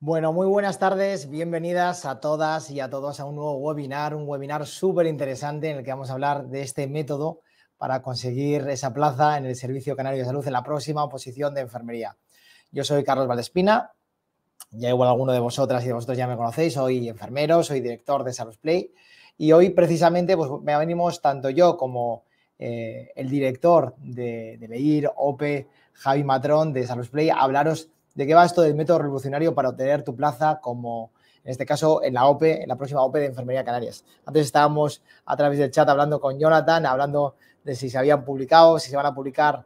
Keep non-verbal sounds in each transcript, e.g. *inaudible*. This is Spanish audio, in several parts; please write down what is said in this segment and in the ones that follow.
Bueno, muy buenas tardes, bienvenidas a todas y a todos a un nuevo webinar, un webinar súper interesante en el que vamos a hablar de este método para conseguir esa plaza en el Servicio Canario de Salud en la próxima oposición de enfermería. Yo soy Carlos Valdespina, ya igual alguno de vosotras y de vosotros ya me conocéis, soy enfermero, soy director de Salus Play y hoy precisamente pues me venimos tanto yo como eh, el director de, de OPE, Javi Matrón de Salus Play a hablaros de qué va esto del método revolucionario para obtener tu plaza como, en este caso, en la OPE, en la próxima OPE de Enfermería Canarias. Antes estábamos a través del chat hablando con Jonathan, hablando de si se habían publicado, si se van a publicar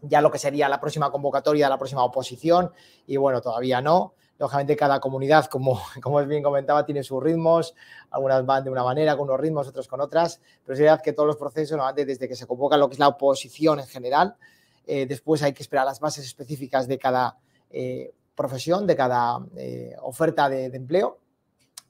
ya lo que sería la próxima convocatoria, la próxima oposición, y bueno, todavía no. Lógicamente cada comunidad, como, *laughs* como bien comentaba, tiene sus ritmos, algunas van de una manera, con unos ritmos, otras con otras, pero es verdad que todos los procesos, desde que se convoca lo que es la oposición en general, eh, después hay que esperar las bases específicas de cada, eh, profesión, de cada eh, oferta de, empleo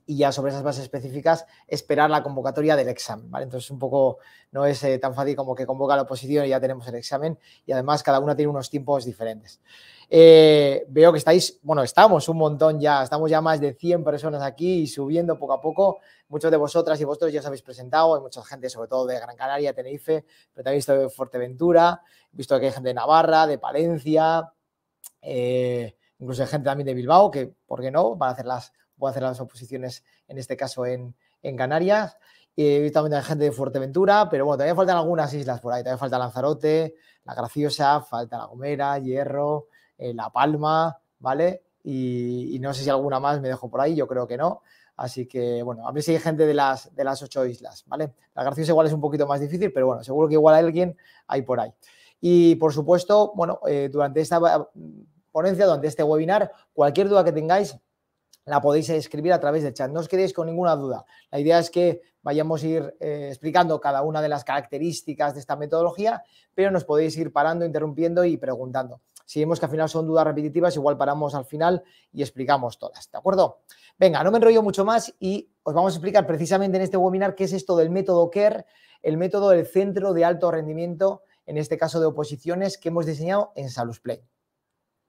y ya sobre esas bases específicas esperar la convocatoria del examen, ¿vale? Entonces un poco no es eh, tan fácil como que convoca la oposición y ya tenemos el examen y además cada una tiene unos tiempos diferentes. veo que estáis, bueno, estamos un montón ya, estamos ya más de 100 personas aquí y subiendo poco a poco. Muchos de vosotras y vosotros ya os habéis presentado, hay mucha gente sobre todo de Gran Canaria, Tenerife, pero también visto de Fuerteventura, visto que hay gente de Navarra, de Palencia, eh, incluso hay gente también de Bilbao, que, ¿por qué no? a hacer las, voy a hacer las oposiciones, en este caso en, Canarias. Y también hay gente de Fuerteventura, pero bueno, todavía faltan algunas islas por ahí. Todavía falta Lanzarote, La Graciosa, falta La Gomera, Hierro, eh, La Palma, ¿vale? Y, no sé si alguna más me dejo por ahí, yo creo que no. Así que, bueno, a ver si hay gente de las, de las ocho islas, ¿vale? La Graciosa igual es un poquito más difícil, pero bueno, seguro que igual hay alguien ahí por ahí. Y por supuesto, bueno, eh, durante esta ponencia durante este webinar. Cualquier duda que tengáis, la podéis escribir a través del chat. No os quedéis con ninguna duda. La idea es que vayamos a ir eh, explicando cada una de las características de esta metodología, pero nos podéis ir parando, interrumpiendo y preguntando. Si vemos que al final son dudas repetitivas, igual paramos al final y explicamos todas. ¿De acuerdo? Venga, no me enrollo mucho más y os vamos a explicar precisamente en este webinar qué es esto del método CARE, el método del centro de alto rendimiento, en este caso de oposiciones, que hemos diseñado en Salus Play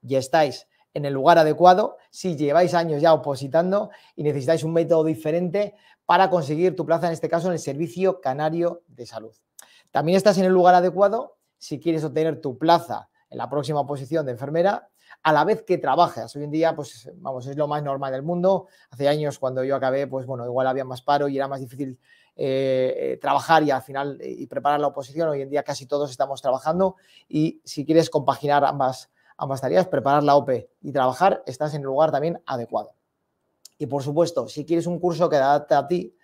y estáis en el lugar adecuado, si lleváis años ya opositando y necesitáis un método diferente para conseguir tu plaza, en este caso en el Servicio Canario de Salud. También estás en el lugar adecuado si quieres obtener tu plaza en la próxima oposición de enfermera, a la vez que trabajas. Hoy en día, pues vamos, es lo más normal del mundo. Hace años cuando yo acabé, pues bueno, igual había más paro y era más difícil eh, eh, trabajar y al final eh, y preparar la oposición. Hoy en día casi todos estamos trabajando y si quieres compaginar ambas Ambas tareas, preparar la OPE y trabajar, estás en el lugar también adecuado. Y por supuesto, si quieres un curso que adapte a ti,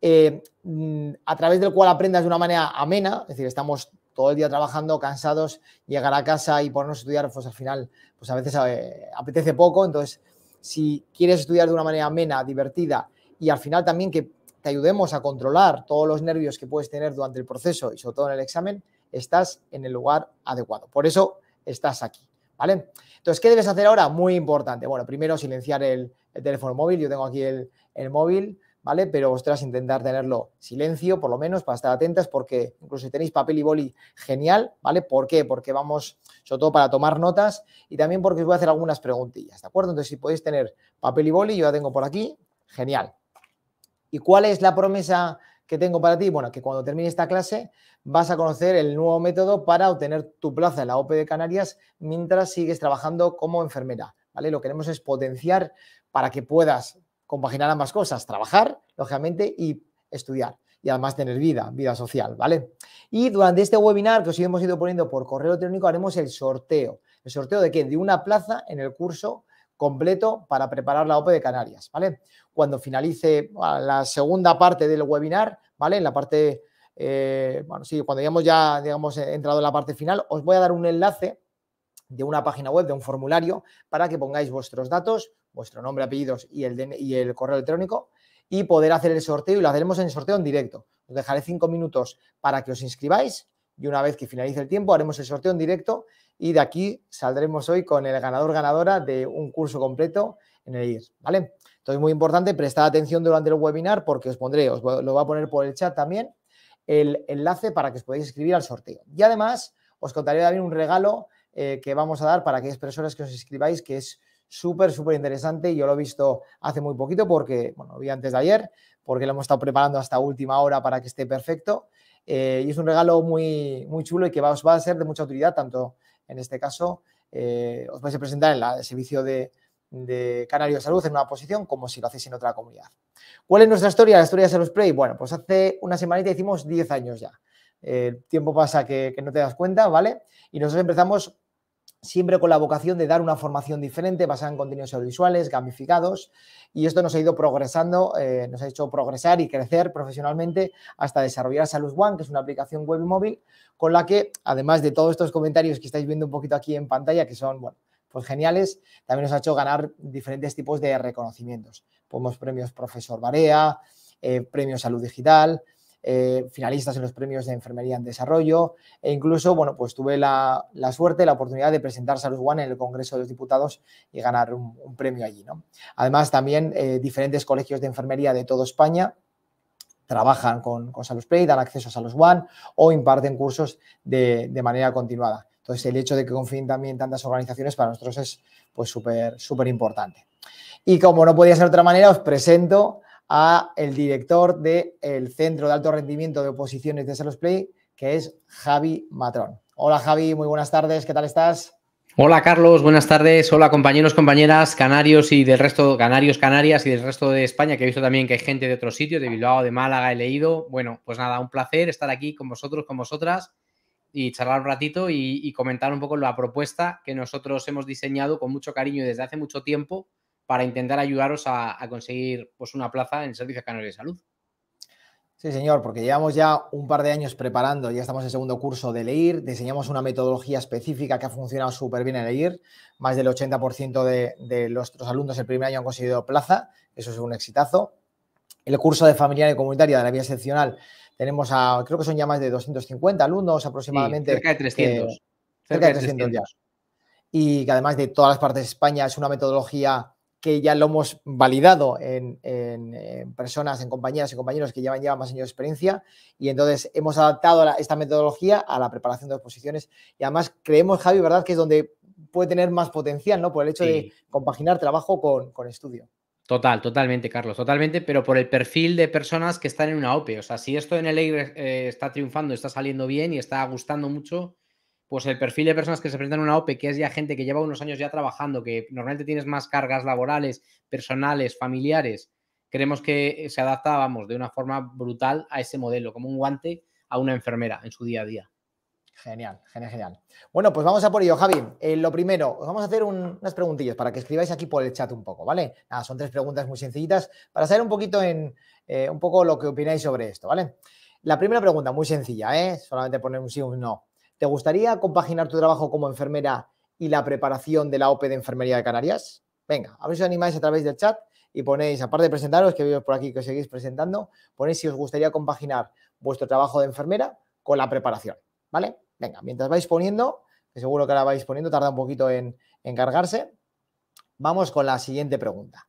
eh, mm, a través del cual aprendas de una manera amena, es decir, estamos todo el día trabajando, cansados, llegar a casa y ponernos a estudiar, pues al final, pues a veces eh, apetece poco, entonces si quieres estudiar de una manera amena, divertida y al final también que te ayudemos a controlar todos los nervios que puedes tener durante el proceso y sobre todo en el examen, estás en el lugar adecuado. Por eso estás aquí. ¿vale? Entonces, ¿qué debes hacer ahora? Muy importante. Bueno, primero silenciar el, teléfono móvil. Yo tengo aquí el, móvil, ¿vale? Pero vosotras intentar tenerlo silencio, por lo menos, para estar atentas, porque incluso si tenéis papel y boli, genial, ¿vale? ¿Por qué? Porque vamos, sobre todo para tomar notas y también porque os voy a hacer algunas preguntillas, ¿de acuerdo? Entonces, si podéis tener papel y boli, yo la tengo por aquí, genial. ¿Y cuál es la promesa que tengo para ti, bueno, que cuando termine esta clase vas a conocer el nuevo método para obtener tu plaza en la OPE de Canarias mientras sigues trabajando como enfermera, ¿vale? Lo que queremos es potenciar para que puedas compaginar ambas cosas, trabajar, lógicamente, y estudiar. Y además tener vida, vida social, ¿vale? Y durante este webinar que os hemos ido poniendo por correo electrónico haremos el sorteo. ¿El sorteo de qué? De una plaza en el curso completo para preparar la OPE de Canarias, ¿vale? Cuando finalice la segunda parte del webinar, ¿vale? En la parte, eh, bueno, sí, cuando hayamos ya, digamos, entrado en la parte final, os voy a dar un enlace de una página web, de un formulario, para que pongáis vuestros datos, vuestro nombre, apellidos y el, y el correo electrónico y poder hacer el sorteo y lo haremos en sorteo en directo. Os dejaré cinco minutos para que os inscribáis y una vez que finalice el tiempo haremos el sorteo en directo y de aquí saldremos hoy con el ganador ganadora de un curso completo en el IR, ¿vale? Entonces, muy importante, prestar atención durante el webinar porque os pondré, os lo voy a poner por el chat también, el enlace para que os podáis escribir al sorteo. Y además, os contaré también un regalo eh, que vamos a dar para aquellas personas que os escribáis, que es súper, súper interesante. Yo lo he visto hace muy poquito porque, bueno, lo vi antes de ayer, porque lo hemos estado preparando hasta última hora para que esté perfecto. Eh, y es un regalo muy, muy chulo y que os va a ser de mucha utilidad tanto en este caso, eh, os vais a presentar en la, el servicio de, Canario de Salud en una posición como si lo hacéis en otra comunidad. ¿Cuál es nuestra historia? La historia de Salud Play. Bueno, pues hace una semanita hicimos 10 años ya. El tiempo pasa que, que no te das cuenta, ¿vale? Y nosotros empezamos siempre con la vocación de dar una formación diferente basada en contenidos audiovisuales, gamificados, y esto nos ha ido progresando, eh, nos ha hecho progresar y crecer profesionalmente hasta desarrollar Salud One, que es una aplicación web y móvil, con la que, además de todos estos comentarios que estáis viendo un poquito aquí en pantalla, que son, bueno, pues geniales, también nos ha hecho ganar diferentes tipos de reconocimientos. Podemos premios Profesor Barea, eh, premios Salud Digital, eh, finalistas en los premios de enfermería en desarrollo e incluso, bueno, pues tuve la, suerte, la oportunidad de presentar Salus One en el Congreso de los Diputados y ganar un, premio allí, ¿no? Además, también eh, diferentes colegios de enfermería de toda España trabajan con, Salus Play, dan acceso a Salus One o imparten cursos de, manera continuada. Entonces, el hecho de que confíen también tantas organizaciones para nosotros es pues súper, súper importante. Y como no podía ser de otra manera, os presento a el director del Centro de Alto Rendimiento de Oposiciones de Salos Play, que es Javi Matrón. Hola Javi, muy buenas tardes, ¿qué tal estás? Hola Carlos, buenas tardes. Hola compañeros, compañeras, canarios y del resto, canarios, canarias y del resto de España, que he visto también que hay gente de otros sitios, de Bilbao, de Málaga, he leído. Bueno, pues nada, un placer estar aquí con vosotros, con vosotras y charlar un ratito y, y comentar un poco la propuesta que nosotros hemos diseñado con mucho cariño desde hace mucho tiempo para intentar ayudaros a, conseguir pues, una plaza en servicios Servicio de Salud. Sí, señor, porque llevamos ya un par de años preparando, ya estamos en segundo curso de leer, diseñamos una metodología específica que ha funcionado súper bien en leer, más del 80% de, de nuestros alumnos el primer año han conseguido plaza, eso es un exitazo. El curso de familiar y comunitaria de la vía excepcional tenemos a, creo que son ya más de 250 alumnos aproximadamente. cerca de 300. cerca, de 300 ya. Y que además de todas las partes de España es una metodología que ya lo hemos validado en, personas, en compañías y compañeros que llevan, más años de experiencia y entonces hemos adaptado esta metodología a la preparación de exposiciones y además creemos, Javi, ¿verdad?, que es donde puede tener más potencial, ¿no? Por el hecho de compaginar trabajo con, estudio. Total, totalmente, Carlos, totalmente, pero por el perfil de personas que están en una OPE. O sea, si esto en el aire eh, está triunfando, está saliendo bien y está gustando mucho, pues el perfil de personas que se presentan a una OPE, que es ya gente que lleva unos años ya trabajando, que normalmente tienes más cargas laborales, personales, familiares, creemos que eh, se adapta, vamos, de una forma brutal a ese modelo, como un guante a una enfermera en su día a día. Genial, genial, genial. Bueno, pues vamos a por ello, Javi. Eh, lo primero, os vamos a hacer unas preguntillas para que escribáis aquí por el chat un poco, ¿vale? Nada, son tres preguntas muy sencillitas para saber un poquito en eh, un poco lo que opináis sobre esto, ¿vale? La primera pregunta, muy sencilla, ¿eh? Solamente poner un sí o un no. ¿Te gustaría compaginar tu trabajo como enfermera y la preparación de la OPE de Enfermería de Canarias? Venga, a ver os animáis a través del chat y ponéis, aparte de presentaros, que veo por aquí que os seguís presentando, ponéis si os gustaría compaginar vuestro trabajo de enfermera con la preparación, ¿vale? Venga, mientras vais poniendo, que seguro que ahora vais poniendo, tarda un poquito en, en cargarse, vamos con la siguiente pregunta.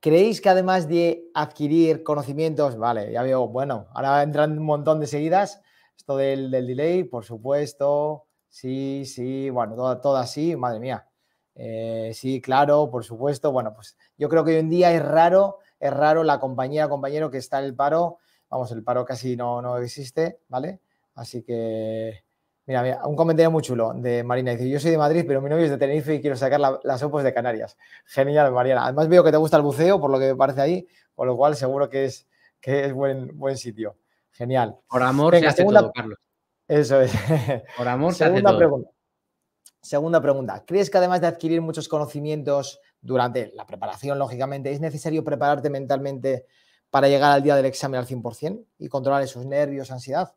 ¿Creéis que además de adquirir conocimientos, vale, ya veo, bueno, ahora entran un montón de seguidas, esto del, delay, por supuesto, sí, sí, bueno, todo, todo así, madre mía. Eh, sí, claro, por supuesto. Bueno, pues yo creo que hoy en día es raro, es raro la compañía, compañero, que está en el paro. Vamos, el paro casi no, no existe, ¿vale? Así que, mira, mira, un comentario muy chulo de Marina. Dice, yo soy de Madrid, pero mi novio es de Tenerife y quiero sacar las opos de Canarias. Genial, Mariana. Además veo que te gusta el buceo, por lo que me parece ahí, con lo cual seguro que es, que es buen, buen sitio. Genial. Por amor Carlos. Eso es. *laughs* Por amor pregunta. Segunda pregunta. ¿Crees que además de adquirir muchos conocimientos durante la preparación, lógicamente, es necesario prepararte mentalmente para llegar al día del examen al 100% y controlar esos nervios, ansiedad?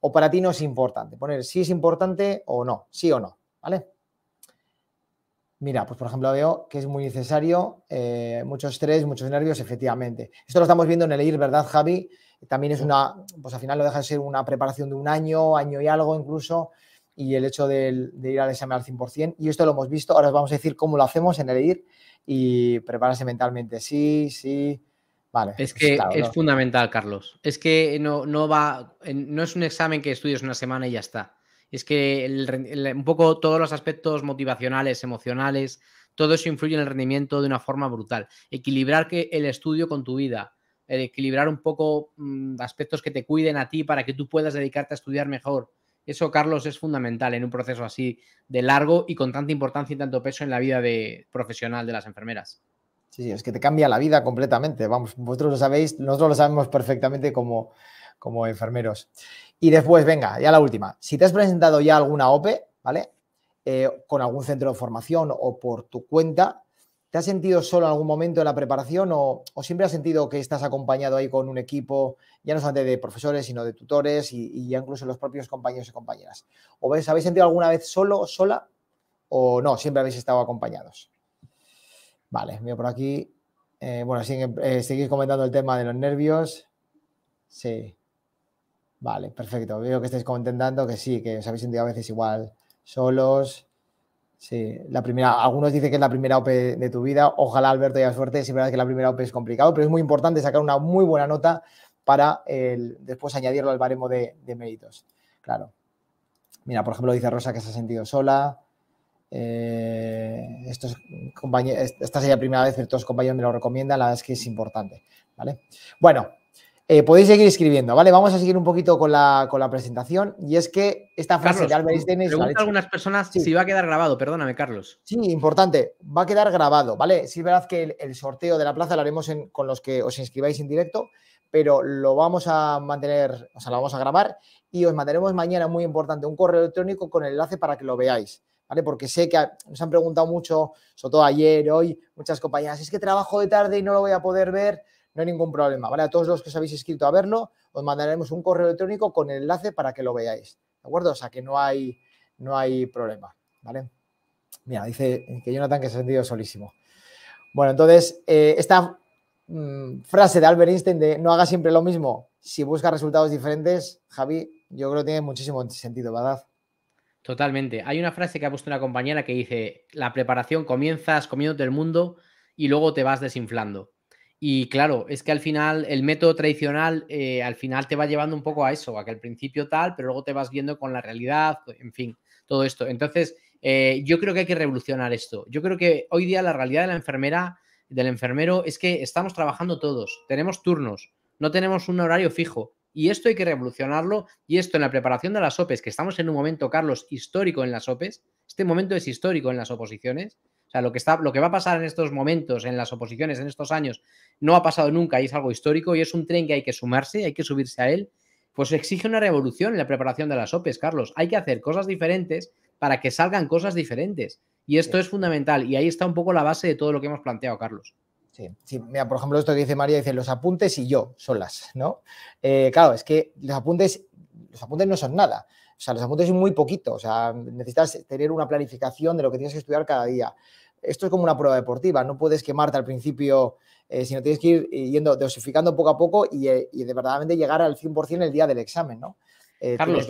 ¿O para ti no es importante? Poner si es importante o no, sí o no, ¿vale? Mira, pues por ejemplo veo que es muy necesario, eh, mucho estrés, muchos nervios, efectivamente. Esto lo estamos viendo en el IR, ¿verdad, Javi? También es una, pues al final lo deja de ser una preparación de un año, año y algo incluso, y el hecho de, ir al examen al 100%. Y esto lo hemos visto, ahora os vamos a decir cómo lo hacemos en el IR y prepararse mentalmente. Sí, sí, Vale, es pues, que es fundamental, Carlos. Es que no, va, no es un examen que estudies una semana y ya está es que un poco todos los aspectos motivacionales, emocionales, todo eso influye en el rendimiento de una forma brutal. Equilibrar que el estudio con tu vida, equilibrar un poco mm, aspectos que te cuiden a ti para que tú puedas dedicarte a estudiar mejor. Eso, Carlos, es fundamental en un proceso así de largo y con tanta importancia y tanto peso en la vida de, profesional de las enfermeras. Sí, es que te cambia la vida completamente. Vamos, vosotros lo sabéis, nosotros lo sabemos perfectamente como como enfermeros. Y después, venga, ya la última. Si te has presentado ya alguna OPE, ¿vale? Eh, con algún centro de formación o por tu cuenta, ¿te has sentido solo en algún momento en la preparación o, siempre has sentido que estás acompañado ahí con un equipo, ya no solamente de profesores, sino de tutores y, ya incluso los propios compañeros y compañeras? ¿O habéis sentido alguna vez solo, sola o no? Siempre habéis estado acompañados. Vale, mío por aquí. Eh, bueno, sigue, eh, seguís comentando el tema de los nervios. Sí. Vale, perfecto. Veo que estáis contentando que sí, que os habéis sentido a veces igual solos. Sí, la primera, algunos dicen que es la primera OP de tu vida. Ojalá, Alberto, haya suerte. es verdad que la primera OP es complicado, pero es muy importante sacar una muy buena nota para después añadirlo al baremo de, méritos. Claro. Mira, por ejemplo, dice Rosa que se ha sentido sola. Eh, estos esta sería la primera vez que compañeros me lo recomiendan. La verdad es que es importante. ¿vale? Bueno, eh, podéis seguir escribiendo, ¿vale? Vamos a seguir un poquito con la, con la presentación. Y es que esta frase Carlos, de tenéis Pregunta a algunas personas sí. si va a quedar grabado, perdóname, Carlos. Sí, importante, va a quedar grabado, ¿vale? Sí, es verdad que el, sorteo de la plaza lo haremos con los que os inscribáis en directo, pero lo vamos a mantener, o sea, lo vamos a grabar y os mandaremos mañana, muy importante, un correo electrónico con el enlace para que lo veáis. ¿Vale? Porque sé que nos han preguntado mucho, sobre todo ayer, hoy, muchas compañías, es que trabajo de tarde y no lo voy a poder ver no hay ningún problema, ¿vale? A todos los que os habéis escrito a verlo, os mandaremos un correo electrónico con el enlace para que lo veáis, ¿de acuerdo? O sea que no hay, no hay problema, ¿vale? Mira, dice que Jonathan que se ha sentido solísimo. Bueno, entonces, eh, esta mm, frase de Albert Einstein de no haga siempre lo mismo, si busca resultados diferentes, Javi, yo creo que tiene muchísimo sentido, ¿verdad? Totalmente. Hay una frase que ha puesto una compañera que dice, la preparación comienzas comiéndote el mundo y luego te vas desinflando. Y claro, es que al final el método tradicional eh, al final te va llevando un poco a eso, a que al principio tal, pero luego te vas viendo con la realidad, en fin, todo esto. Entonces, eh, yo creo que hay que revolucionar esto. Yo creo que hoy día la realidad de la enfermera, del enfermero, es que estamos trabajando todos, tenemos turnos, no tenemos un horario fijo. Y esto hay que revolucionarlo. Y esto en la preparación de las OPEs, que estamos en un momento, Carlos, histórico en las OPEs, este momento es histórico en las oposiciones, sea, lo que, está, lo que va a pasar en estos momentos, en las oposiciones, en estos años, no ha pasado nunca y es algo histórico y es un tren que hay que sumarse, hay que subirse a él, pues exige una revolución en la preparación de las OPEs, Carlos. Hay que hacer cosas diferentes para que salgan cosas diferentes. Y esto es fundamental y ahí está un poco la base de todo lo que hemos planteado, Carlos. Sí, mira, por ejemplo, esto que dice María, dice los apuntes y yo solas, ¿no? Eh, claro, es que los apuntes, los apuntes no son nada. O sea, los apuntes son muy poquito. O sea, necesitas tener una planificación de lo que tienes que estudiar cada día esto es como una prueba deportiva, no puedes quemarte al principio, eh, sino tienes que ir yendo dosificando poco a poco y, eh, de verdaderamente llegar al 100% el día del examen, ¿no? Eh, Carlos,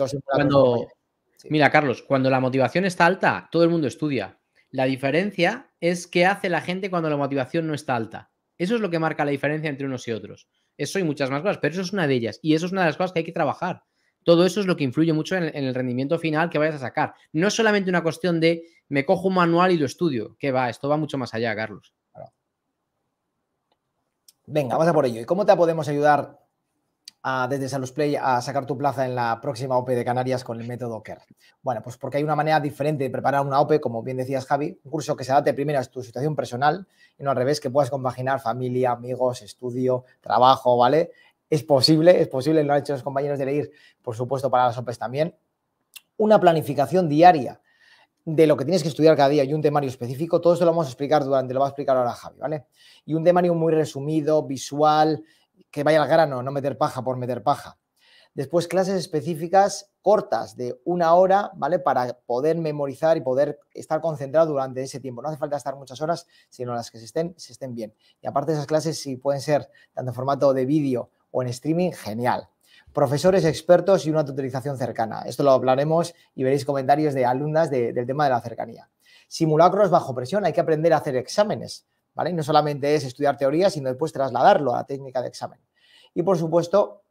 mira, Carlos, cuando la motivación está alta, todo el mundo estudia. La diferencia es qué hace la gente cuando la motivación no está alta. Eso es lo que marca la diferencia entre unos y otros. Eso y muchas más cosas, pero eso es una de ellas. Y eso es una de las cosas que hay que trabajar. Todo eso es lo que influye mucho en, el rendimiento final que vayas a sacar. No es solamente una cuestión de me cojo un manual y lo estudio, que va, esto va mucho más allá, Carlos. Venga, vamos a por ello. ¿Y cómo te podemos ayudar desde Salus Play a sacar tu plaza en la próxima OPE de Canarias con el método Kerr? Bueno, pues porque hay una manera diferente de preparar una OPE, como bien decías, Javi, un curso que se adapte primero a tu situación personal y no al revés, que puedas compaginar familia, amigos, estudio, trabajo, ¿vale? Es posible, es posible, lo han hecho los compañeros de leer, por supuesto, para las OPEs también. Una planificación diaria de lo que tienes que estudiar cada día y un temario específico, todo esto lo vamos a explicar durante, lo va a explicar ahora Javi, ¿vale? Y un temario muy resumido, visual, que vaya al grano, no meter paja por meter paja. Después clases específicas cortas de una hora, ¿vale? Para poder memorizar y poder estar concentrado durante ese tiempo. No hace falta estar muchas horas, sino las que se estén, se estén bien. Y aparte esas clases sí pueden ser tanto en formato de vídeo o en streaming, genial. Profesores expertos y una tutorización cercana. Esto lo hablaremos y veréis comentarios de alumnas del tema de la cercanía. Simulacros bajo presión, hay que aprender a hacer exámenes, ¿vale? No solamente es estudiar teoría, sino después trasladarlo a la técnica de examen. Y por supuesto,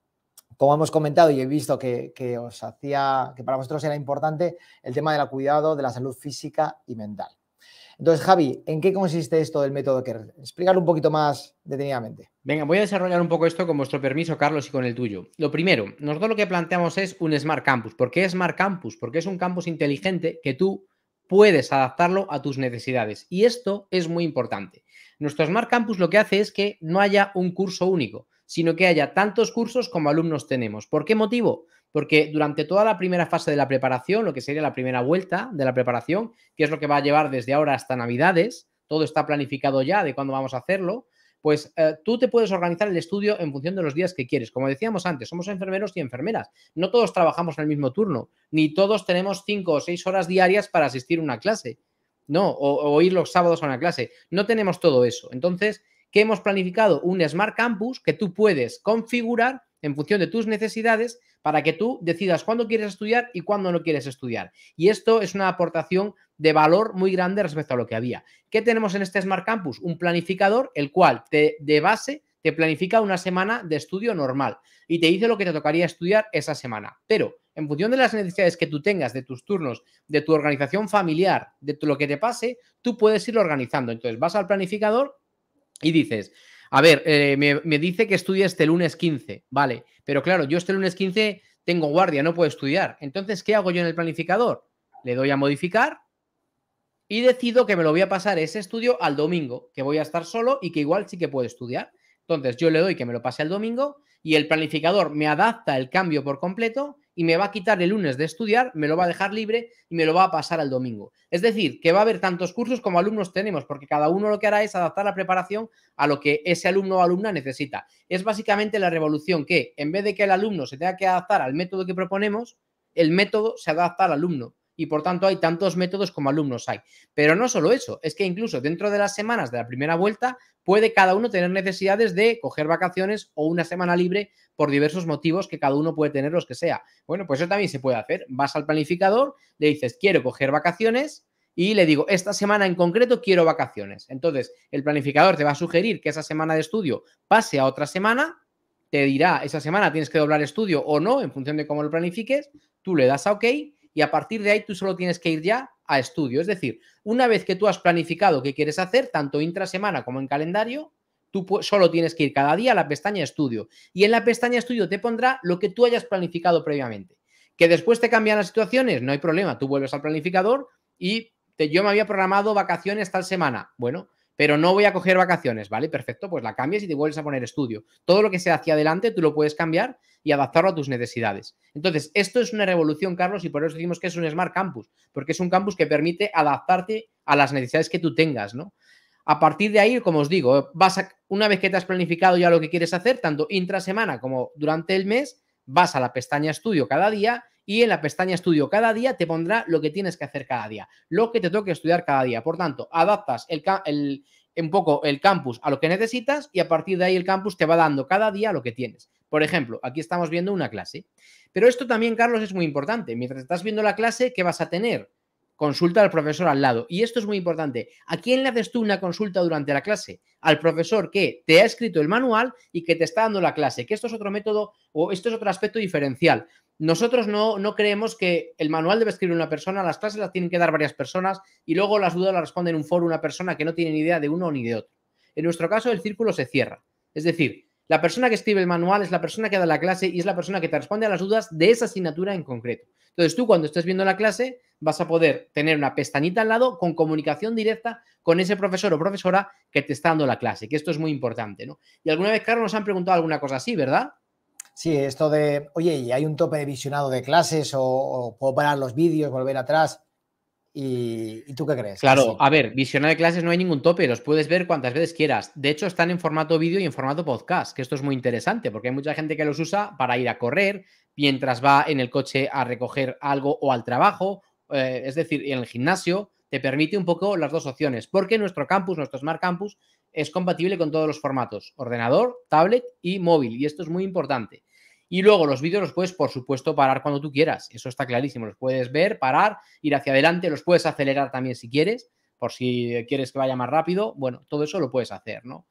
como hemos comentado y he visto que, os hacía, que para vosotros era importante, el tema del cuidado de la salud física y mental. Entonces, Javi, ¿en qué consiste esto del método Kerr? Explícalo un poquito más detenidamente. Venga, voy a desarrollar un poco esto con vuestro permiso, Carlos, y con el tuyo. Lo primero, nosotros lo que planteamos es un Smart Campus. ¿Por qué Smart Campus? Porque es un campus inteligente que tú puedes adaptarlo a tus necesidades. Y esto es muy importante. Nuestro Smart Campus lo que hace es que no haya un curso único, sino que haya tantos cursos como alumnos tenemos. ¿Por qué motivo? Porque durante toda la primera fase de la preparación, lo que sería la primera vuelta de la preparación, que es lo que va a llevar desde ahora hasta Navidades, todo está planificado ya de cuándo vamos a hacerlo, pues eh, tú te puedes organizar el estudio en función de los días que quieres. Como decíamos antes, somos enfermeros y enfermeras. No todos trabajamos en el mismo turno, ni todos tenemos cinco o seis horas diarias para asistir a una clase, ¿no? o ir los sábados a una clase. No tenemos todo eso. Entonces, que hemos planificado un Smart Campus que tú puedes configurar en función de tus necesidades para que tú decidas cuándo quieres estudiar y cuándo no quieres estudiar. Y esto es una aportación de valor muy grande respecto a lo que había. ¿Qué tenemos en este Smart Campus? Un planificador, el cual de base te planifica una semana de estudio normal y te dice lo que te tocaría estudiar esa semana. Pero en función de las necesidades que tú tengas, de tus turnos, de tu organización familiar, de lo que te pase, tú puedes ir organizando. Entonces vas al planificador y dices, a ver, eh, me, dice que estudie este lunes 15, vale, pero claro, yo este lunes 15 tengo guardia, no puedo estudiar. Entonces, ¿qué hago yo en el planificador? Le doy a modificar y decido que me lo voy a pasar ese estudio al domingo, que voy a estar solo y que igual sí que puedo estudiar. Entonces, yo le doy que me lo pase al domingo y el planificador me adapta el cambio por completo y me va a quitar el lunes de estudiar, me lo va a dejar libre y me lo va a pasar al domingo. Es decir, que va a haber tantos cursos como alumnos tenemos, porque cada uno lo que hará es adaptar la preparación a lo que ese alumno o alumna necesita. Es básicamente la revolución que, en vez de que el alumno se tenga que adaptar al método que proponemos, el método se adapta al alumno y por tanto hay tantos métodos como alumnos hay. Pero no solo eso, es que incluso dentro de las semanas de la primera vuelta puede cada uno tener necesidades de coger vacaciones o una semana libre por diversos motivos que cada uno puede tener los que sea. Bueno, pues eso también se puede hacer. Vas al planificador, le dices, quiero coger vacaciones, y le digo, esta semana en concreto quiero vacaciones. Entonces, el planificador te va a sugerir que esa semana de estudio pase a otra semana, te dirá, esa semana tienes que doblar estudio o no, en función de cómo lo planifiques, tú le das a OK y a partir de ahí tú solo tienes que ir ya a estudio. Es decir, una vez que tú has planificado qué quieres hacer, tanto intrasemana como en calendario, tú solo tienes que ir cada día a la pestaña estudio. Y en la pestaña estudio te pondrá lo que tú hayas planificado previamente. Que después te cambian las situaciones, no hay problema, tú vuelves al planificador y yo me había programado vacaciones tal semana. Bueno, pero no voy a coger vacaciones, ¿vale? Perfecto, pues la cambias y te vuelves a poner estudio. Todo lo que sea hacia adelante tú lo puedes cambiar y adaptarlo a tus necesidades. Entonces, esto es una revolución, Carlos, y por eso decimos que es un Smart Campus, porque es un campus que permite adaptarte a las necesidades que tú tengas, ¿no? A partir de ahí, como os digo, vas una vez que te has planificado ya lo que quieres hacer, tanto intra semana como durante el mes, vas a la pestaña estudio cada día y en la pestaña estudio cada día te pondrá lo que tienes que hacer cada día, lo que te toque estudiar cada día. Por tanto, adaptas el, el, un poco el campus a lo que necesitas y a partir de ahí el campus te va dando cada día lo que tienes. Por ejemplo, aquí estamos viendo una clase. Pero esto también, Carlos, es muy importante. Mientras estás viendo la clase, ¿qué vas a tener? Consulta al profesor al lado. Y esto es muy importante. ¿A quién le haces tú una consulta durante la clase? Al profesor que te ha escrito el manual y que te está dando la clase. Que esto es otro método o esto es otro aspecto diferencial. Nosotros no, no creemos que el manual debe escribir una persona, las clases las tienen que dar varias personas y luego las dudas las responde en un foro una persona que no tiene ni idea de uno ni de otro. En nuestro caso, el círculo se cierra. Es decir, la persona que escribe el manual es la persona que da la clase y es la persona que te responde a las dudas de esa asignatura en concreto. Entonces tú cuando estés viendo la clase vas a poder tener una pestañita al lado con comunicación directa con ese profesor o profesora que te está dando la clase, que esto es muy importante, ¿no? Y alguna vez, Carlos, nos han preguntado alguna cosa así, ¿verdad? Sí, esto de, oye, ¿y hay un tope de visionado de clases o, puedo parar los vídeos, volver atrás? ¿Y, tú qué crees? Claro, a ver, visionado de clases no hay ningún tope, los puedes ver cuantas veces quieras. De hecho, están en formato vídeo y en formato podcast, que esto es muy interesante porque hay mucha gente que los usa para ir a correr, mientras va en el coche a recoger algo o al trabajo, eh, es decir, en el gimnasio, te permite un poco las dos opciones, porque nuestro campus, nuestro Smart Campus, es compatible con todos los formatos, ordenador, tablet y móvil, y esto es muy importante. Y luego los vídeos los puedes, por supuesto, parar cuando tú quieras. Eso está clarísimo. Los puedes ver, parar, ir hacia adelante, los puedes acelerar también si quieres, por si eh, quieres que vaya más rápido. Bueno, todo eso lo puedes hacer, ¿no?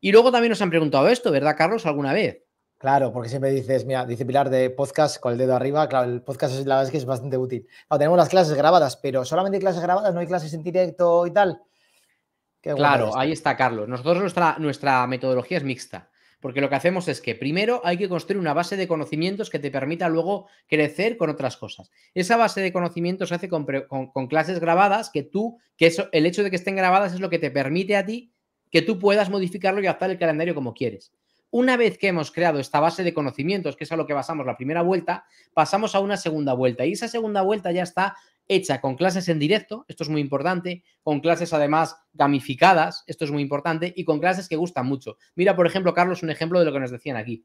Y luego también nos han preguntado esto, ¿verdad, Carlos, alguna vez? Claro, porque siempre dices, mira, dice de podcast con el dedo arriba, claro, el podcast es, la verdad es que es bastante útil. tenemos las clases grabadas, pero solamente clases grabadas, no hay clases en directo y tal. claro, ahí está, Carlos. Nosotros nuestra metodología es mixta. Porque lo que hacemos es que primero hay que construir una base de conocimientos que te permita luego crecer con otras cosas. Esa base de conocimientos se hace con, clases grabadas que tú, que eso, el hecho de que estén grabadas es lo que te permite a ti que tú puedas modificarlo y adaptar el calendario como quieres. Una vez que hemos creado esta base de conocimientos, que es a lo que basamos la primera vuelta, pasamos a una segunda vuelta. Y esa segunda vuelta ya está hecha con clases en directo, esto es muy importante, con clases además gamificadas, esto es muy importante, y con clases que gustan mucho. Mira, por ejemplo, Carlos, un ejemplo de lo que nos decían aquí.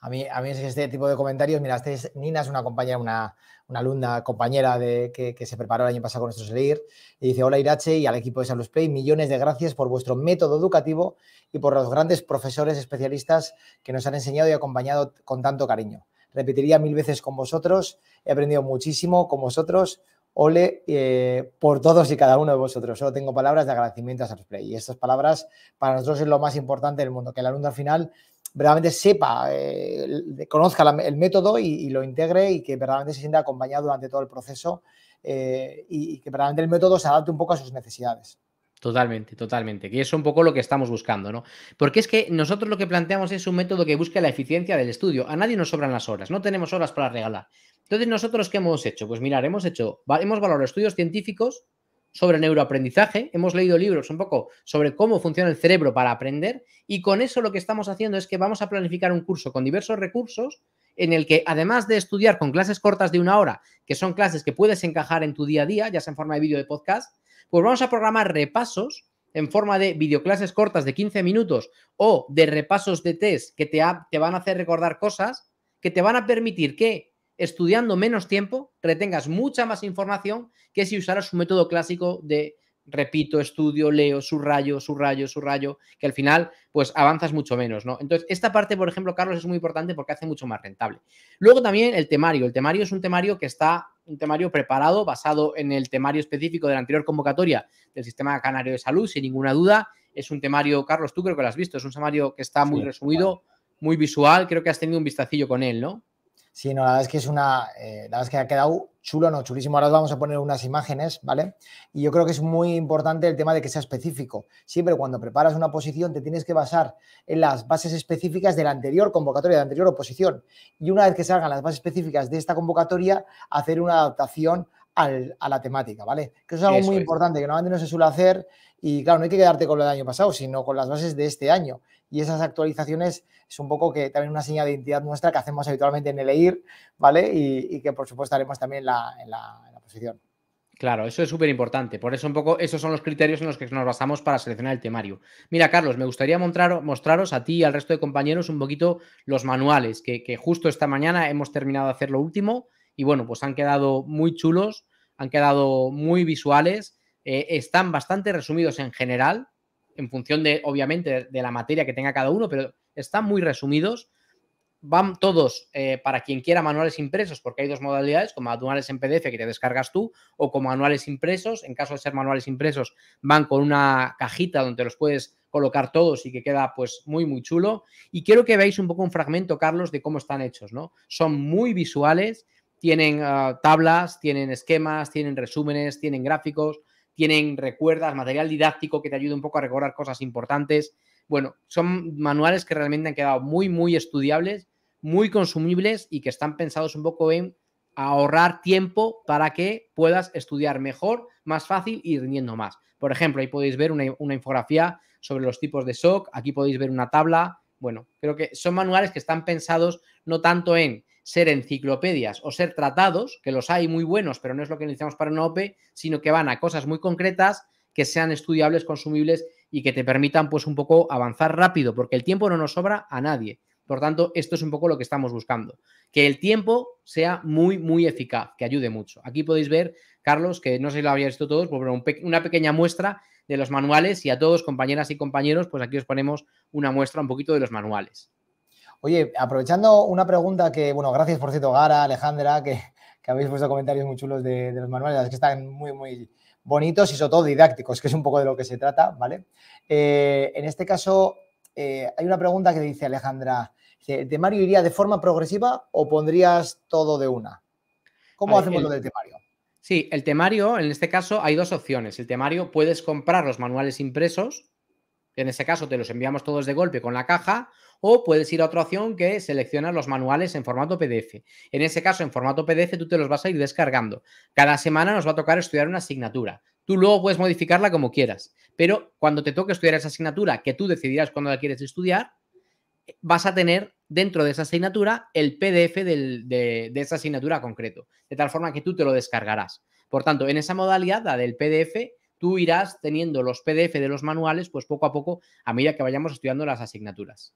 A mí, a mí es este tipo de comentarios, mira, este es, Nina es una compañera, una, alumna, compañera de, que, se preparó el año pasado con nuestro leer y dice, hola Irache y al equipo de Salus Play, millones de gracias por vuestro método educativo y por los grandes profesores especialistas que nos han enseñado y acompañado con tanto cariño. Repetiría mil veces con vosotros, he aprendido muchísimo con vosotros, Ole eh, por todos y cada uno de vosotros. Solo tengo palabras de agradecimiento a Sarsplay. Y estas palabras para nosotros es lo más importante del mundo, que el alumno al final verdaderamente sepa, eh, conozca el método y, lo integre y que verdaderamente se sienta acompañado durante todo el proceso eh, y, que verdaderamente el método se adapte un poco a sus necesidades. Totalmente, totalmente. Que es un poco lo que estamos buscando, ¿no? Porque es que nosotros lo que planteamos es un método que busque la eficiencia del estudio. A nadie nos sobran las horas, no tenemos horas para regalar. Entonces, ¿nosotros qué hemos hecho? Pues mirar, hemos hecho, hemos valorado estudios científicos sobre neuroaprendizaje, hemos leído libros un poco sobre cómo funciona el cerebro para aprender y con eso lo que estamos haciendo es que vamos a planificar un curso con diversos recursos en el que además de estudiar con clases cortas de una hora, que son clases que puedes encajar en tu día a día, ya sea en forma de vídeo de podcast, pues vamos a programar repasos en forma de videoclases cortas de 15 minutos o de repasos de test que te, te van a hacer recordar cosas que te van a permitir que estudiando menos tiempo retengas mucha más información que si usaras un método clásico de repito, estudio, leo, subrayo, subrayo, subrayo, que al final pues avanzas mucho menos, ¿no? Entonces, esta parte, por ejemplo, Carlos, es muy importante porque hace mucho más rentable. Luego también el temario. El temario es un temario que está, un temario preparado basado en el temario específico de la anterior convocatoria del Sistema Canario de Salud, sin ninguna duda. Es un temario, Carlos, tú creo que lo has visto, es un temario que está muy resumido, muy visual, creo que has tenido un vistacillo con él, ¿no? Sí, la verdad es que es una, eh, la verdad que ha quedado chulo, no, chulísimo. Ahora os vamos a poner unas imágenes, ¿vale? Y yo creo que es muy importante el tema de que sea específico. Siempre cuando preparas una posición te tienes que basar en las bases específicas de la anterior convocatoria, de la anterior oposición. Y una vez que salgan las bases específicas de esta convocatoria, hacer una adaptación a la temática, ¿vale? Que eso es algo muy importante, que normalmente no se suele hacer y claro, no hay que quedarte con lo del año pasado, sino con las bases de este año. Y esas actualizaciones es un poco que también una señal de identidad nuestra que hacemos habitualmente en el EIR, ¿vale? Y, que por supuesto haremos también en la, posición. Claro, eso es súper importante. Por eso un poco esos son los criterios en los que nos basamos para seleccionar el temario. Mira, Carlos, me gustaría mostraros a ti y al resto de compañeros un poquito los manuales, que, que, justo esta mañana hemos terminado de hacer lo último y bueno, pues han quedado muy chulos, han quedado muy visuales, eh, están bastante resumidos en general, en función de, obviamente, de la materia que tenga cada uno, pero están muy resumidos. Van todos eh, para quien quiera manuales impresos, porque hay dos modalidades, como manuales en PDF que te descargas tú, o como manuales impresos. En caso de ser manuales impresos, van con una cajita donde los puedes colocar todos y que queda pues muy muy chulo. Y quiero que veáis un poco un fragmento, Carlos, de cómo están hechos, ¿no? Son muy visuales, tienen ah, tablas, tienen esquemas, tienen resúmenes, tienen gráficos, tienen recuerdas, material didáctico que te ayude un poco a recordar cosas importantes. Bueno, son manuales que realmente han quedado muy, muy estudiables, muy consumibles y que están pensados un poco en ahorrar tiempo para que puedas estudiar mejor, más fácil y rindiendo más. Por ejemplo, ahí podéis ver una, una infografía sobre los tipos de SOC, aquí podéis ver una tabla. Bueno, creo que son manuales que están pensados no tanto en ser enciclopedias o ser tratados, que los hay muy buenos, pero no es lo que necesitamos para una OPE, sino que van a cosas muy concretas que sean estudiables, consumibles y que te permitan pues un poco avanzar rápido, porque el tiempo no nos sobra a nadie. Por tanto, esto es un poco lo que estamos buscando, que el tiempo sea muy, muy eficaz, que ayude mucho. Aquí podéis ver, Carlos, que no sé si lo habéis visto todos, pero una pequeña muestra de los manuales y a todos, compañeras y compañeros, pues aquí os ponemos una muestra un poquito de los manuales. Oye, aprovechando una pregunta que, bueno, gracias por cierto, Gara, Alejandra, que, habéis puesto comentarios muy chulos de, los manuales, que están muy, muy bonitos y sobre todo didácticos, que es un poco de lo que se trata, ¿vale? Eh, en este caso, eh, hay una pregunta que dice Alejandra, ¿el temario iría de forma progresiva o pondrías todo de una? ¿Cómo hacemos lo del temario? Sí, el temario, en este caso, hay dos opciones. El temario puedes comprar los manuales impresos, en ese caso te los enviamos todos de golpe con la caja, o puedes ir a otra opción que selecciona los manuales en formato PDF. En ese caso, en formato PDF, tú te los vas a ir descargando. Cada semana nos va a tocar estudiar una asignatura. Tú luego puedes modificarla como quieras, pero cuando te toque estudiar esa asignatura, que tú decidirás cuándo la quieres estudiar, vas a tener dentro de esa asignatura el PDF de, esa asignatura concreto, de tal forma que tú te lo descargarás. Por tanto, en esa modalidad, la del PDF, tú irás teniendo los PDF de los manuales, pues poco a poco, a medida que vayamos estudiando las asignaturas.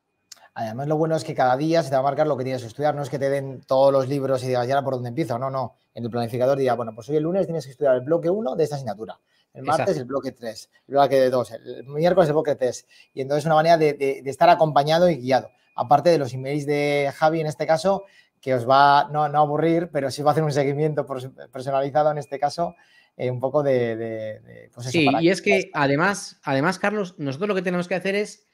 Además, lo bueno es que cada día se te va a marcar lo que tienes que estudiar. No es que te den todos los libros y digas, ya por dónde empiezo. No, no. En tu planificador ya bueno, pues hoy el lunes tienes que estudiar el bloque 1 de esta asignatura. El martes el bloque 3, el bloque 2, el miércoles el bloque 3. Y entonces es una manera de, estar acompañado y guiado. Aparte de los emails de Javi en este caso, que os va no, no aburrir, pero sí va a hacer un seguimiento personalizado en este caso, eh, un poco de... Pues sí, y es que además, además, Carlos, nosotros lo que tenemos que hacer es